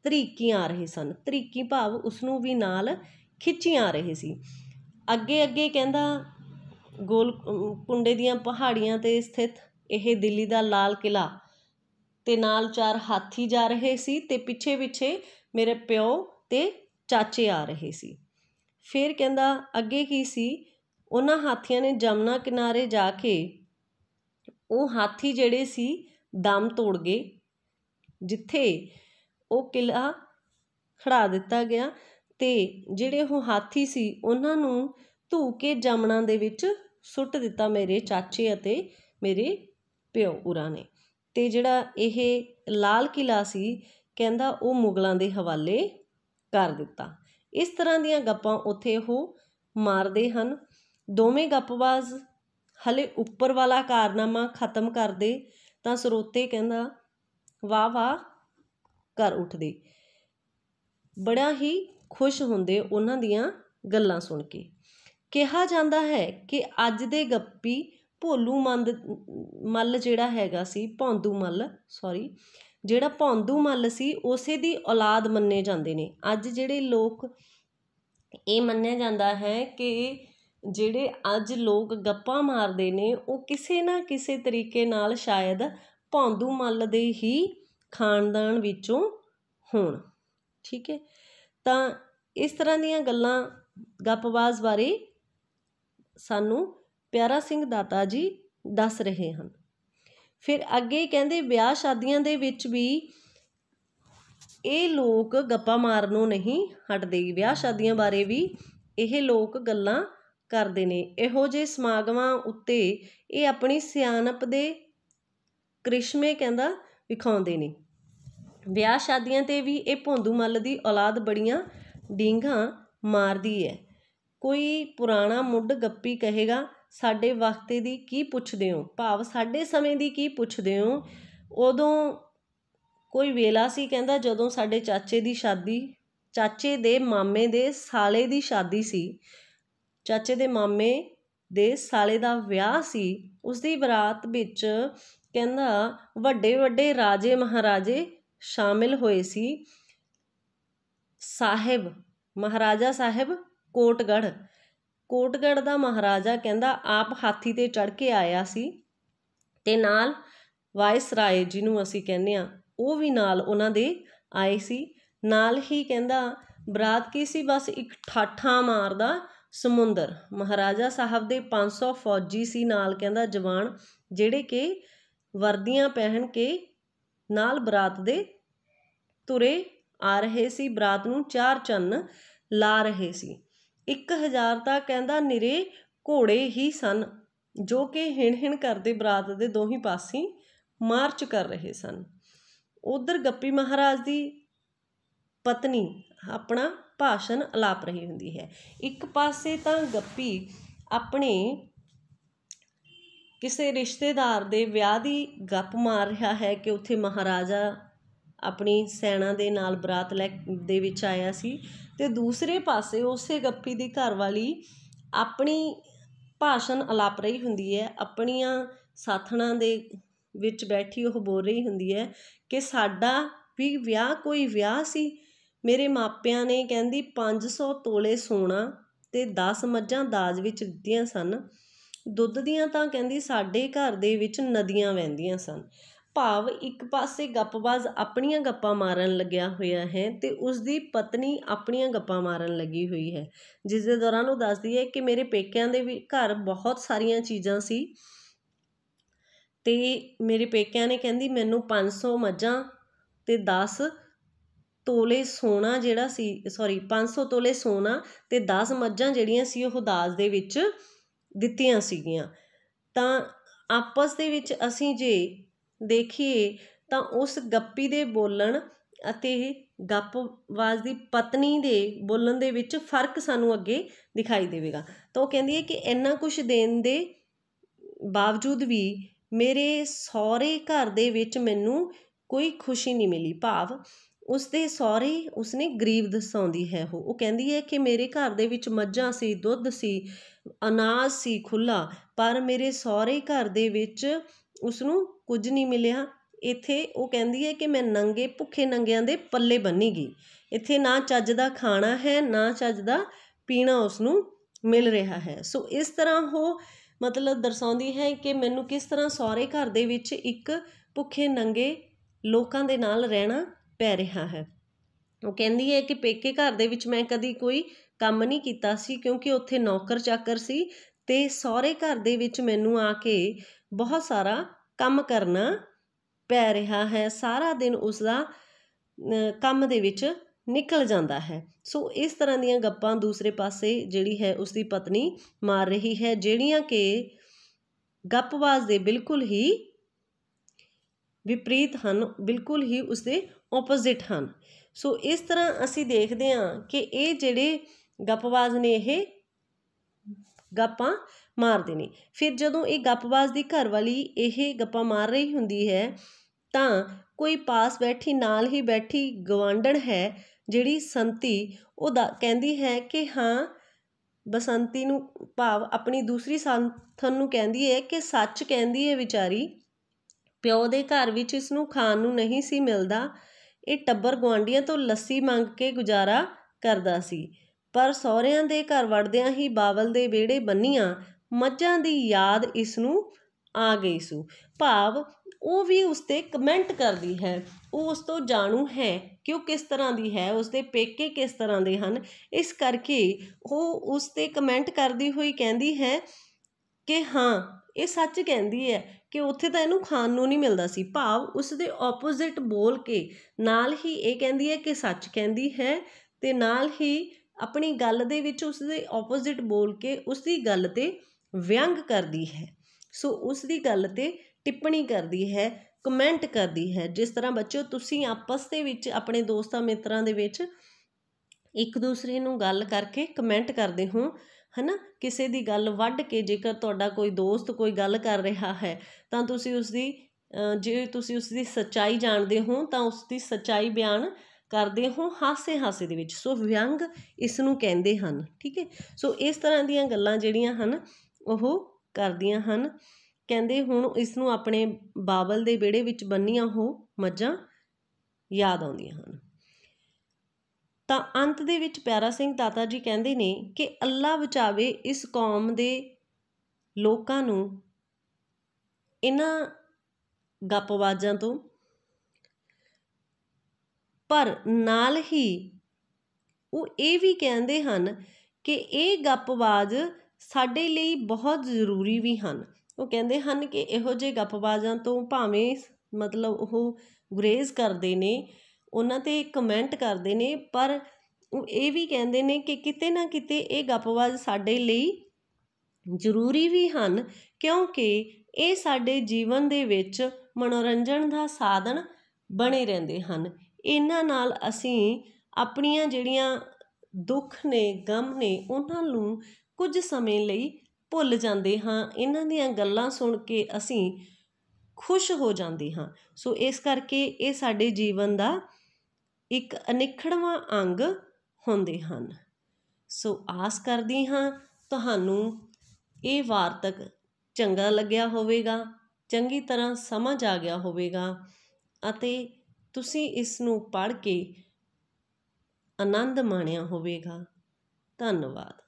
ਤਰੀਕੀਆਂ ਆ ਰਹੇ ਸਨ ਤਰੀਕੀ ਭਾਵ ਉਸ ਨੂੰ ਵੀ ਨਾਲ ਖਿੱਚੀਆਂ ਆ ਰਹੇ ਸੀ ਅੱਗੇ ਅੱਗੇ ਕਹਿੰਦਾ ਗੋਲਕੁੰਡੇ ਦੀਆਂ ਪਹਾੜੀਆਂ ਤੇ ਸਥਿਤ ਇਹ ਦਿੱਲੀ ਦਾ ਲਾਲ ਕਿਲਾ ਤੇ ਨਾਲ ਚਾਰ ਹਾਥੀ ਜਾ ਰਹੇ ਸੀ ਤੇ ਪਿੱਛੇ ਪਿੱਛੇ ਮੇਰੇ ਪਿਓ ਤੇ ਚਾਚੇ ਆ ਰਹੇ ਸੀ ਫਿਰ ਕਹਿੰਦਾ ਅੱਗੇ ਕੀ ਸੀ ਉਹਨਾਂ ਹਾਥੀਆਂ ਨੇ ਜਮਨਾ ਕਿਨਾਰੇ ਜਾ ਕੇ ਉਹ ਹਾਥੀ ਜਿਹੜੇ ਸੀ ਦਮ ਤੋੜ ਗਏ ਜਿੱਥੇ ਉਹ ਕਿਲਾ ਖੜਾ ਦਿੱਤਾ ਗਿਆ ਤੇ ਜਿਹੜੇ ਉਹ ਹਾਥੀ ਸੀ ਉਹਨਾਂ ਨੂੰ ਧੂ ਕੇ ਜਮਨਾ ਦੇ ਵਿੱਚ ਸੁੱਟ ਦਿੱਤਾ ਮੇਰੇ ਚਾਚੇ ਅਤੇ ਮੇਰੇ ਪਿਓ ਉਰਾ ਨੇ ਤੇ ਜਿਹੜਾ ਇਹ ਲਾਲ ਕਿਲਾ ਸੀ ਕਹਿੰਦਾ ਉਹ ਮੁਗਲਾਂ ਦੇ ਹਵਾਲੇ ਕਰ ਦਿੱਤਾ ਇਸ ਤਰ੍ਹਾਂ ਦੀਆਂ ਗੱਪਾਂ ਉੱਥੇ ਉਹ ਮਾਰਦੇ ਹਨ ਦੋਵੇਂ ਗੱਪਬਾਜ਼ ਹਲੇ ਉੱਪਰ ਵਾਲਾ ਕਾਰਨਾਮਾ ਖਤਮ ਕਰਦੇ ਤਾਂ ਸਰੋਤੇ ਕਹਿੰਦਾ ਵਾਹ ਵਾਹ ਕਰ ਉੱਠਦੇ ਬੜਾ ਹੀ ਖੁਸ਼ ਹੁੰਦੇ ਉਹਨਾਂ ਦੀਆਂ ਗੱਲਾਂ ਸੁਣ ਕੇ ਕਿਹਾ ਜਾਂਦਾ ਹੈ ਕਿ ਅੱਜ ਦੇ ਗੱਪੀ ਭੋਲੂ ਮੰਦ ਮੱਲ ਜਿਹੜਾ ਹੈਗਾ ਸੀ ਭੌਂਦੂ ਮੱਲ ਸੌਰੀ ਜਿਹੜਾ ਭੌਂਦੂ ਮੱਲ ਸੀ ਉਸੇ ਦੀ ਔਲਾਦ ਮੰਨੇ ਜਾਂਦੇ ਨੇ ਅੱਜ ਜਿਹੜੇ ਲੋਕ ਇਹ ਮੰਨਿਆ ਜਾਂਦਾ ਹੈ ਕਿ ਜਿਹੜੇ ਅੱਜ ਲੋਕ ਗੱਪਾਂ ਮਾਰਦੇ ਨੇ ਉਹ ਕਿਸੇ ਨਾ ਕਿਸੇ ਤਰੀਕੇ ਨਾਲ ਸ਼ਾਇਦ ਭੌਂਦੂ ਮੱਲ ਦੇ ਹੀ ਖਾਨਦਾਨ ਵਿੱਚੋਂ ਹੋਣ ਠੀਕ ਹੈ ਤਾਂ ਇਸ ਤਰ੍ਹਾਂ ਦੀਆਂ ਗੱਲਾਂ ਗੱਪਬਾਜ਼ ਬਾਰੇ ਸਾਨੂੰ ਪਿਆਰਾ ਸਿੰਘ ਦਾਤਾ ਜੀ ਦੱਸ ਰਹੇ ਹਨ ਫਿਰ ਅੱਗੇ ਕਹਿੰਦੇ ਵਿਆਹ ਸ਼ਾਦੀਆਂ ਦੇ ਵਿੱਚ ਵੀ ਇਹ ਲੋਕ ਗੱਪਾਂ ਮਾਰਨੋਂ ਨਹੀਂ ਹਟਦੇ ਵਿਆਹ ਸ਼ਾਦੀਆਂ ਬਾਰੇ ਵੀ ਇਹ ਲੋਕ ਗੱਲਾਂ ਕਰਦੇ ਨੇ ਇਹੋ ਜਿਹੇ ਸਮਾਗਮਾਂ ਉੱਤੇ ਇਹ ਆਪਣੀ ਸਿਆਣਪ ਦੇ ਕ੍ਰਿਸ਼ਮੇ ਕਹਿੰਦਾ ਵਿਖਾਉਂਦੇ ਨੇ ਵਿਆਹ ਸ਼ਾਦੀਆਂ ਤੇ ਵੀ ਇਹ ਭੋਂਦੂ ਮੱਲ ਦੀ ਔਲਾਦ ਬੜੀਆਂ ਡੀਂਘਾਂ ਮਾਰਦੀ ਹੈ ਕੋਈ ਪੁਰਾਣਾ ਮੁੱਢ ਗੱਪੀ ਕਹੇਗਾ ਸਾਡੇ ਵਕਤੇ ਦੀ ਕੀ ਪੁੱਛਦੇ ਹੋ ਭਾਵ ਸਾਡੇ ਸਮੇਂ ਦੀ ਕੀ ਪੁੱਛਦੇ ਹੋ ਉਦੋਂ ਕੋਈ ਵੇਲਾ ਸੀ ਕਹਿੰਦਾ ਜਦੋਂ ਸਾਡੇ ਚਾਚੇ ਦੀ ਸ਼ਾਦੀ ਚਾਚੇ ਦੇ ਮਾਮੇ ਦੇ ਸਾਲੇ ਦੀ ਸ਼ਾਦੀ ਸੀ ਚਾਚੇ ਦੇ ਮਾਮੇ ਦੇ ਸਾਲੇ ਦਾ ਵਿਆਹ ਸੀ ਉਸ ਦੀ ਬਰਾਤ ਵਿੱਚ ਕਹਿੰਦਾ ਵੱਡੇ ਵੱਡੇ ਰਾਜੇ ਮਹਾਰਾਜੇ ਸ਼ਾਮਿਲ ਹੋਏ ਸੀ ਸਾਹਿਬ ਮਹਾਰਾਜਾ ਸਾਹਿਬ ਕੋਟਗੜ ਕੋਟਗੜ ਦਾ ਮਹਾਰਾਜਾ ਕਹਿੰਦਾ ਆਪ ਹਾਥੀ ਤੇ ਚੜ ਕੇ ਆਇਆ ਸੀ ਤੇ ਨਾਲ ਵਾਇਸ ਰਾਏ ਜਿਹਨੂੰ ਅਸੀਂ ਕਹਿੰਦੇ ਆ ਉਹ ਵੀ ਨਾਲ ਉਹਨਾਂ ਦੇ ਆਏ ਸੀ ਨਾਲ ਹੀ ਕਹਿੰਦਾ ਬਰਾਤ ਕੀ ਸੀ ਬਸ ਇੱਕ ਠਾਠਾ ਮਾਰਦਾ ਸਮੁੰਦਰ ਮਹਾਰਾਜਾ ਸਾਹਿਬ ਦੇ 500 ਫੌਜੀ ਸੀ ਨਾਲ ਕਹਿੰਦਾ ਜਵਾਨ ਜਿਹੜੇ ਕਿ ਵਰਦੀਆਂ ਪਹਿਨ ਕੇ ਨਾਲ ਬਰਾਤ ਦੇ ਤੁਰੇ ਆ ਰਹੇ ਸੀ ਬਰਾਤ ਨੂੰ ਚਾਰ ਚੰਨ ਲਾ ਰਹੇ ਸੀ 1000 ਤਾਂ ਕਹਿੰਦਾ ਨਿਰੇ ਘੋੜੇ ਹੀ ਸਨ ਜੋ ਕਿ ਹਿਣ ਹਿਣ ਕਰਦੇ ਬਰਾਤ ਦੇ ਦੋਹੀ ਪਾਸੇ ਮਾਰਚ ਕਰ ਰਹੇ ਸਨ ਉਧਰ ਗੱਪੀ ਮਹਾਰਾਜ ਦੀ ਪਤਨੀ ਆਪਣਾ ਭਾਸ਼ਣ ਅਲਾਪ ਰਹੀ ਹੁੰਦੀ ਹੈ ਇੱਕ ਪਾਸੇ ਤਾਂ ਗੱਪੀ ਆਪਣੇ ਕਿਸੇ ਰਿਸ਼ਤੇਦਾਰ ਦੇ ਵਿਆਹ ਦੀ ਗੱਪ ਮਾਰ ਰਿਹਾ ਹੈ ਕਿ ਉੱਥੇ ਮਹਾਰਾਜਾ ਆਪਣੀ ਸੈਨਾ ਦੇ ਨਾਲ ਬਰਾਤ ਲੈ ਦੇ ਵਿੱਚ ਆਇਆ ਸੀ ਤੇ ਦੂਸਰੇ ਪਾਸੇ ਉਸੇ ਗੱਪੀ ਦੀ ਘਰਵਾਲੀ ਆਪਣੀ ਭਾਸ਼ਣ ਅਲਾਪ ਰਹੀ ਹੁੰਦੀ ਹੈ ਆਪਣੀਆਂ ਸਾਥਣਾਂ ਦੇ ਵਿੱਚ ਬੈਠੀ ਉਹ ਬੋਲ ਰਹੀ ਹੁੰਦੀ ਹੈ ਕਿ ਸਾਡਾ ਵੀ ਵਿਆਹ ਕੋਈ ਵਿਆਹ ਸੀ ਮੇਰੇ ਮਾਪਿਆਂ ਨੇ ਕਹਿੰਦੀ 500 ਤੋਲੇ ਸੋਨਾ ਤੇ 10 ਮੱਝਾਂ ਦਾਜ ਵਿੱਚ ਦਿੱਤੀਆਂ ਸਨ ਦੁੱਧ ਦੀਆਂ ਤਾਂ ਕਹਿੰਦੀ ਸਾਡੇ ਘਰ ਦੇ ਵਿੱਚ ਨਦੀਆਂ ਵਹਿੰਦੀਆਂ ਸਨ ਭਾਵ ਇੱਕ ਪਾਸੇ ਗੱਪਬਾਜ਼ ਆਪਣੀਆਂ ਗੱਪਾਂ ਮਾਰਨ ਲੱਗਿਆ ਹੋਇਆ ਹੈ ਤੇ ਉਸ ਦੀ ਪਤਨੀ ਆਪਣੀਆਂ ਗੱਪਾਂ ਮਾਰਨ ਲੱਗੀ ਹੋਈ ਹੈ ਜਿਸ ਦੇ ਦੌਰਾਨ ਉਹ ਦੱਸਦੀ ਹੈ ਕਿ ਮੇਰੇ ਪੇਕਿਆਂ ਦੇ ਵੀ ਘਰ ਬਹੁਤ ਸਾਰੀਆਂ ਚੀਜ਼ਾਂ ਸੀ ਤੇ ਮੇਰੇ ਪੇਕਿਆਂ ਨੇ ਕਹਿੰਦੀ ਮੈਨੂੰ 500 ਮੱਝਾਂ ਤੇ 10 ਤੋਲੇ ਸੋਨਾ ਜਿਹੜਾ ਸੀ ਸੌਰੀ 500 ਤੋਲੇ ਸੋਨਾ ਤੇ 10 ਮੱਝਾਂ ਜਿਹੜੀਆਂ ਸੀ ਉਹ ਦਾਜ ਦੇ ਵਿੱਚ ਦਿੱਤੀਆਂ ਸੀਗੀਆਂ ਤਾਂ ਆਪਸ ਦੇ ਵਿੱਚ ਅਸੀਂ ਜੇ ਦੇਖੀਏ ਤਾਂ ਉਸ ਗੱਪੀ ਦੇ ਬੋਲਣ ਅਤੇ ਗੱਪਵਾਜ਼ ਦੀ ਪਤਨੀ ਦੇ ਬੋਲਣ ਦੇ ਵਿੱਚ ਫਰਕ ਸਾਨੂੰ ਅੱਗੇ ਦਿਖਾਈ ਦੇਵੇਗਾ ਤਾਂ ਉਹ ਕਹਿੰਦੀ ਹੈ ਕਿ ਇੰਨਾ ਕੁਝ ਦੇਣ ਦੇ ਬਾਵਜੂਦ ਵੀ ਮੇਰੇ ਸਹੁਰੇ ਘਰ ਦੇ ਵਿੱਚ ਮੈਨੂੰ ਕੋਈ ਖੁਸ਼ੀ ਨਹੀਂ ਮਿਲੀ ਭਾਵ ਉਸਦੇ ਸਹੁਰੇ ਉਸਨੇ ਗਰੀਬ ਦਸਾਉਂਦੀ ਹੈ ਉਹ ਉਹ ਕਹਿੰਦੀ ਹੈ ਕਿ ਮੇਰੇ ਘਰ ਦੇ ਵਿੱਚ ਮੱਝਾਂ ਸੀ ਦੁੱਧ ਸੀ ਅਨਾਜ ਸੀ ਖੁੱਲਾ ਪਰ ਮੇਰੇ ਸਹੁਰੇ ਘਰ ਦੇ ਵਿੱਚ ਉਸ ਨੂੰ ਕੁਝ ਨਹੀਂ ਮਿਲਿਆ ਇੱਥੇ ਉਹ ਕਹਿੰਦੀ ਹੈ ਕਿ ਮੈਂ ਨੰਗੇ ਭੁੱਖੇ ਨੰਗਿਆਂ ਦੇ ਪੱਲੇ ਬੰਨੀ ਗਈ ਇੱਥੇ ਨਾ ਚੱਜ ਦਾ ਖਾਣਾ ਹੈ ਨਾ ਚੱਜ ਦਾ ਪੀਣਾ ਉਸ ਨੂੰ ਮਿਲ ਰਿਹਾ ਹੈ ਸੋ ਇਸ ਤਰ੍ਹਾਂ ਉਹ ਮਤਲਬ ਦਰਸਾਉਂਦੀ ਹੈ ਕਿ ਮੈਨੂੰ ਕਿਸ ਤਰ੍ਹਾਂ ਸਹੁਰੇ ਘਰ ਦੇ ਵਿੱਚ ਇੱਕ ਭੁੱਖੇ ਨੰਗੇ ਲੋਕਾਂ ਦੇ ਨਾਲ ਰਹਿਣਾ ਪੈ ਰਿਹਾ ਹੈ ਉਹ ਕਹਿੰਦੀ ਹੈ ਕਿ ਪੇਕੇ ਘਰ ਦੇ ਵਿੱਚ ਮੈਂ ਕਦੀ ਕੋਈ ਕੰਮ ਨਹੀਂ ਕੀਤਾ ਸੀ ਕਿਉਂਕਿ ਉੱਥੇ ਨੌਕਰ ਚਾਕਰ ਸੀ ਤੇ ਸਹੁਰੇ ਘਰ ਦੇ ਵਿੱਚ ਮੈਨੂੰ ਆ ਕੇ ਬਹੁਤ ਸਾਰਾ ਕੰਮ ਕਰਨਾ ਪੈ ਰਿਹਾ ਹੈ ਸਾਰਾ ਦਿਨ ਉਸ ਦਾ ਕੰਮ ਦੇ ਵਿੱਚ ਨਿਕਲ ਜਾਂਦਾ ਹੈ ਸੋ ਇਸ ਤਰ੍ਹਾਂ ਦੀਆਂ ਗੱਪਾਂ ਦੂਸਰੇ ਪਾਸੇ ਜਿਹੜੀ ਹੈ ਉਸ ਦੀ ਪਤਨੀ ਮਾਰ ਰਹੀ ਹੈ ਜਿਹੜੀਆਂ ਕਿ ਗੱਪਵਾਜ਼ ਦੇ ਬਿਲਕੁਲ ਹੀ ਵਿਪਰੀਤ ਹਨ ਬਿਲਕੁਲ ਹੀ ਉਸਦੇ ਆਪੋਜ਼ਿਟ ਹਨ ਸੋ ਇਸ ਤਰ੍ਹਾਂ ਅਸੀਂ ਦੇਖਦੇ ਹਾਂ ਕਿ ਇਹ ਜਿਹੜੇ ਗੱਪਬਾਜ਼ ਨੇ ਇਹ ਗੱਪਾਂ ਮਾਰਦੇ ਨੇ ਫਿਰ ਜਦੋਂ ਇਹ ਗੱਪਬਾਜ਼ ਦੀ ਘਰਵਾਲੀ ਇਹ ਗੱਪਾਂ ਮਾਰ ਰਹੀ ਹੁੰਦੀ ਹੈ ਤਾਂ ਕੋਈ ਪਾਸ ਬੈਠੀ ਨਾਲ ਹੀ ਬੈਠੀ ਗਵਾਂਡਣ ਹੈ ਜਿਹੜੀ ਸੰਤੀ ਉਹ ਕਹਿੰਦੀ ਹੈ ਕਿ ਹਾਂ ਬਸੰਤੀ ਨੂੰ ਭਾਵ ਆਪਣੀ ਦੂਸਰੀ ਸੰਥਨ ਨੂੰ ਕਹਿੰਦੀ ਹੈ ਕਿ ਸੱਚ ਕਹਿੰਦੀ ਹੈ ਵਿਚਾਰੀ ਪਿਓ ਦੇ ਘਰ ਵਿੱਚ ਇਸ ਨੂੰ ਖਾਣ ਨੂੰ ਨਹੀਂ ਸੀ ਮਿਲਦਾ ਇਹ ਟੱਬਰ ਗਵਾਂਡੀਆਂ ਤੋਂ ਲੱਸੀ ਮੰਗ ਕੇ ਗੁਜ਼ਾਰਾ ਕਰਦਾ ਸੀ ਪਰ ਸਹੁਰਿਆਂ ਦੇ ਘਰ ਵੜਦਿਆਂ ਹੀ ਬਾਵਲ ਦੇ ਵਿਹੜੇ ਬੰਨੀਆਂ ਮੱਝਾਂ ਦੀ ਯਾਦ ਇਸ ਨੂੰ ਆ ਗਈ ਸੂ ਭਾਵ ਉਹ ਵੀ ਉਸ ਤੇ ਕਮੈਂਟ ਕਰਦੀ ਹੈ ਉਹ ਉਸ ਤੋਂ ਜਾਣੂ ਹੈ ਕਿ ਉਹ ਕਿਸ ਤਰ੍ਹਾਂ ਦੀ ਹੈ ਉਸ ਦੇ ਪੇਕੇ ਕਿਸ ਤਰ੍ਹਾਂ ਦੇ ਹਨ ਇਸ ਕਰਕੇ ਉਹ ਉਸ ਤੇ ਕਮੈਂਟ ਕਰਦੀ ਹੋਈ ਕਹਿੰਦੀ ਹੈ ਕਿ ਹਾਂ ਇਹ ਸੱਚ ਕਹਿੰਦੀ ਹੈ ਕਿ ਉੱਥੇ ਤਾਂ ਇਹਨੂੰ ਖਾਣ ਨੂੰ ਨਹੀਂ ਮਿਲਦਾ ਸੀ ਭਾਵ ਉਸ ਦੇ ਆਪੋਜ਼ਿਟ ਬੋਲ ਕੇ ਨਾਲ ਹੀ ਇਹ ਕਹਿੰਦੀ ਹੈ ਕਿ ਸੱਚ ਕਹਿੰਦੀ ਹੈ ਤੇ ਨਾਲ ਹੀ ਆਪਣੀ ਗੱਲ ਦੇ ਵਿੱਚ ਉਸ ਦੇ ਆਪੋਜ਼ਿਟ ਬੋਲ ਕੇ ਉਸ ਦੀ ਗੱਲ ਤੇ ਵਿਅੰਗ ਕਰਦੀ ਹੈ ਸੋ ਉਸ ਦੀ ਗੱਲ ਤੇ ਟਿੱਪਣੀ ਕਰਦੀ ਹੈ ਕਮੈਂਟ ਕਰਦੀ ਹੈ ਜਿਸ ਤਰ੍ਹਾਂ ਬੱਚਿਓ ਤੁਸੀਂ ਆਪਸ ਦੇ ਵਿੱਚ ਆਪਣੇ ਦੋਸਤਾਂ ਮਿੱਤਰਾਂ ਦੇ ਵਿੱਚ ਇੱਕ ਦੂਸਰੇ ਨੂੰ ਗੱਲ ਕਰਕੇ ਕਮੈਂਟ ਕਰਦੇ ਹੋ ਹਨਾ ਕਿਸੇ ਦੀ ਗੱਲ ਵੱਢ ਕੇ ਜੇਕਰ ਤੁਹਾਡਾ ਕੋਈ ਦੋਸਤ ਕੋਈ ਗੱਲ ਕਰ ਰਿਹਾ ਹੈ ਤਾਂ ਤੁਸੀਂ ਉਸ ਦੀ ਜੇ ਤੁਸੀਂ ਉਸ ਦੀ ਸੱਚਾਈ ਜਾਣਦੇ ਹੋ ਤਾਂ ਉਸ ਦੀ ਸੱਚਾਈ ਬਿਆਨ ਕਰਦੇ ਹੋ ਹਾਸੇ ਹਾਸੇ ਦੇ ਵਿੱਚ ਸੋ ਵਿਅੰਗ ਇਸ ਨੂੰ ਕਹਿੰਦੇ ਹਨ ਠੀਕ ਹੈ ਸੋ ਇਸ ਤਰ੍ਹਾਂ ਦੀਆਂ ਗੱਲਾਂ ਜਿਹੜੀਆਂ ਹਨ ਉਹ ਕਰਦੀਆਂ ਹਨ ਕਹਿੰਦੇ ਹੁਣ ਇਸ ਨੂੰ ਆਪਣੇ ਬਾਬਲ ਦੇ ਵਿੜੇ ਵਿੱਚ ਬੰਨੀਆਂ ਉਹ ਮੱਝਾਂ ਯਾਦ ਆਉਂਦੀਆਂ ਹਨ ਤਾਂ ਅੰਤ ਦੇ ਵਿੱਚ ਪਿਆਰਾ ਸਿੰਘ ਦਾਤਾ ਜੀ ਕਹਿੰਦੇ ਨੇ ਕਿ ਅੱਲਾ ਬਚਾਵੇ ਇਸ ਕੌਮ ਦੇ ਲੋਕਾਂ ਨੂੰ ਇਹਨਾਂ ਗੱਪਵਾਜਾਂ ਤੋਂ ਪਰ ਨਾਲ ਹੀ ਉਹ ਇਹ ਵੀ ਕਹਿੰਦੇ ਹਨ ਕਿ ਇਹ ਗੱਪਵਾਜ ਸਾਡੇ ਲਈ ਬਹੁਤ ਜ਼ਰੂਰੀ ਵੀ ਹਨ ਉਹ ਕਹਿੰਦੇ ਹਨ ਕਿ ਇਹੋ ਜਿਹੇ ਗੱਪਵਾਜਾਂ ਤੋਂ ਭਾਵੇਂ ਮਤਲਬ ਉਹ ਗੁਰੇਜ਼ ਕਰਦੇ ਨੇ ਉਹਨਾਂ 'ਤੇ ਕਮੈਂਟ ਕਰਦੇ ਨੇ ਪਰ ਇਹ ਵੀ ਕਹਿੰਦੇ ਨੇ ਕਿ ਕਿਤੇ ਨਾ ਕਿਤੇ ਇਹ ਗੱਪਬਾਜ਼ ਸਾਡੇ ਲਈ ਜ਼ਰੂਰੀ ਵੀ ਹਨ ਕਿਉਂਕਿ ਇਹ ਸਾਡੇ ਜੀਵਨ ਦੇ ਵਿੱਚ ਮਨੋਰੰਜਨ ਦਾ ਸਾਧਨ ਬਣੇ ਰਹਿੰਦੇ ਹਨ ਇਹਨਾਂ ਨਾਲ ਅਸੀਂ ਆਪਣੀਆਂ ਜਿਹੜੀਆਂ ਦੁੱਖ ਨੇ ਗਮ ਨੇ ਉਹਨਾਂ ਨੂੰ ਕੁਝ ਸਮੇਂ ਲਈ ਭੁੱਲ ਜਾਂਦੇ ਹਾਂ ਇਹਨਾਂ ਦੀਆਂ ਗੱਲਾਂ ਸੁਣ ਕੇ ਅਸੀਂ ਖੁਸ਼ ਹੋ ਜਾਂਦੇ ਹਾਂ ਸੋ ਇਸ ਕਰਕੇ ਇਹ ਸਾਡੇ ਜੀਵਨ ਦਾ ਇੱਕ ਅਨਿਖੜਵਾ ਅੰਗ ਹੁੰਦੇ ਹਨ ਸੋ ਆਸ ਕਰਦੀ ਹਾਂ ਤੁਹਾਨੂੰ ਇਹ ਵਾਰਤਕ ਚੰਗਾ ਲੱਗਿਆ ਹੋਵੇਗਾ ਚੰਗੀ ਤਰ੍ਹਾਂ ਸਮਝ ਆ ਗਿਆ ਹੋਵੇਗਾ ਅਤੇ ਤੁਸੀਂ ਇਸ ਨੂੰ ਪੜ੍ਹ ਕੇ ਆਨੰਦ ਮਾਣਿਆ ਹੋਵੇਗਾ ਧੰਨਵਾਦ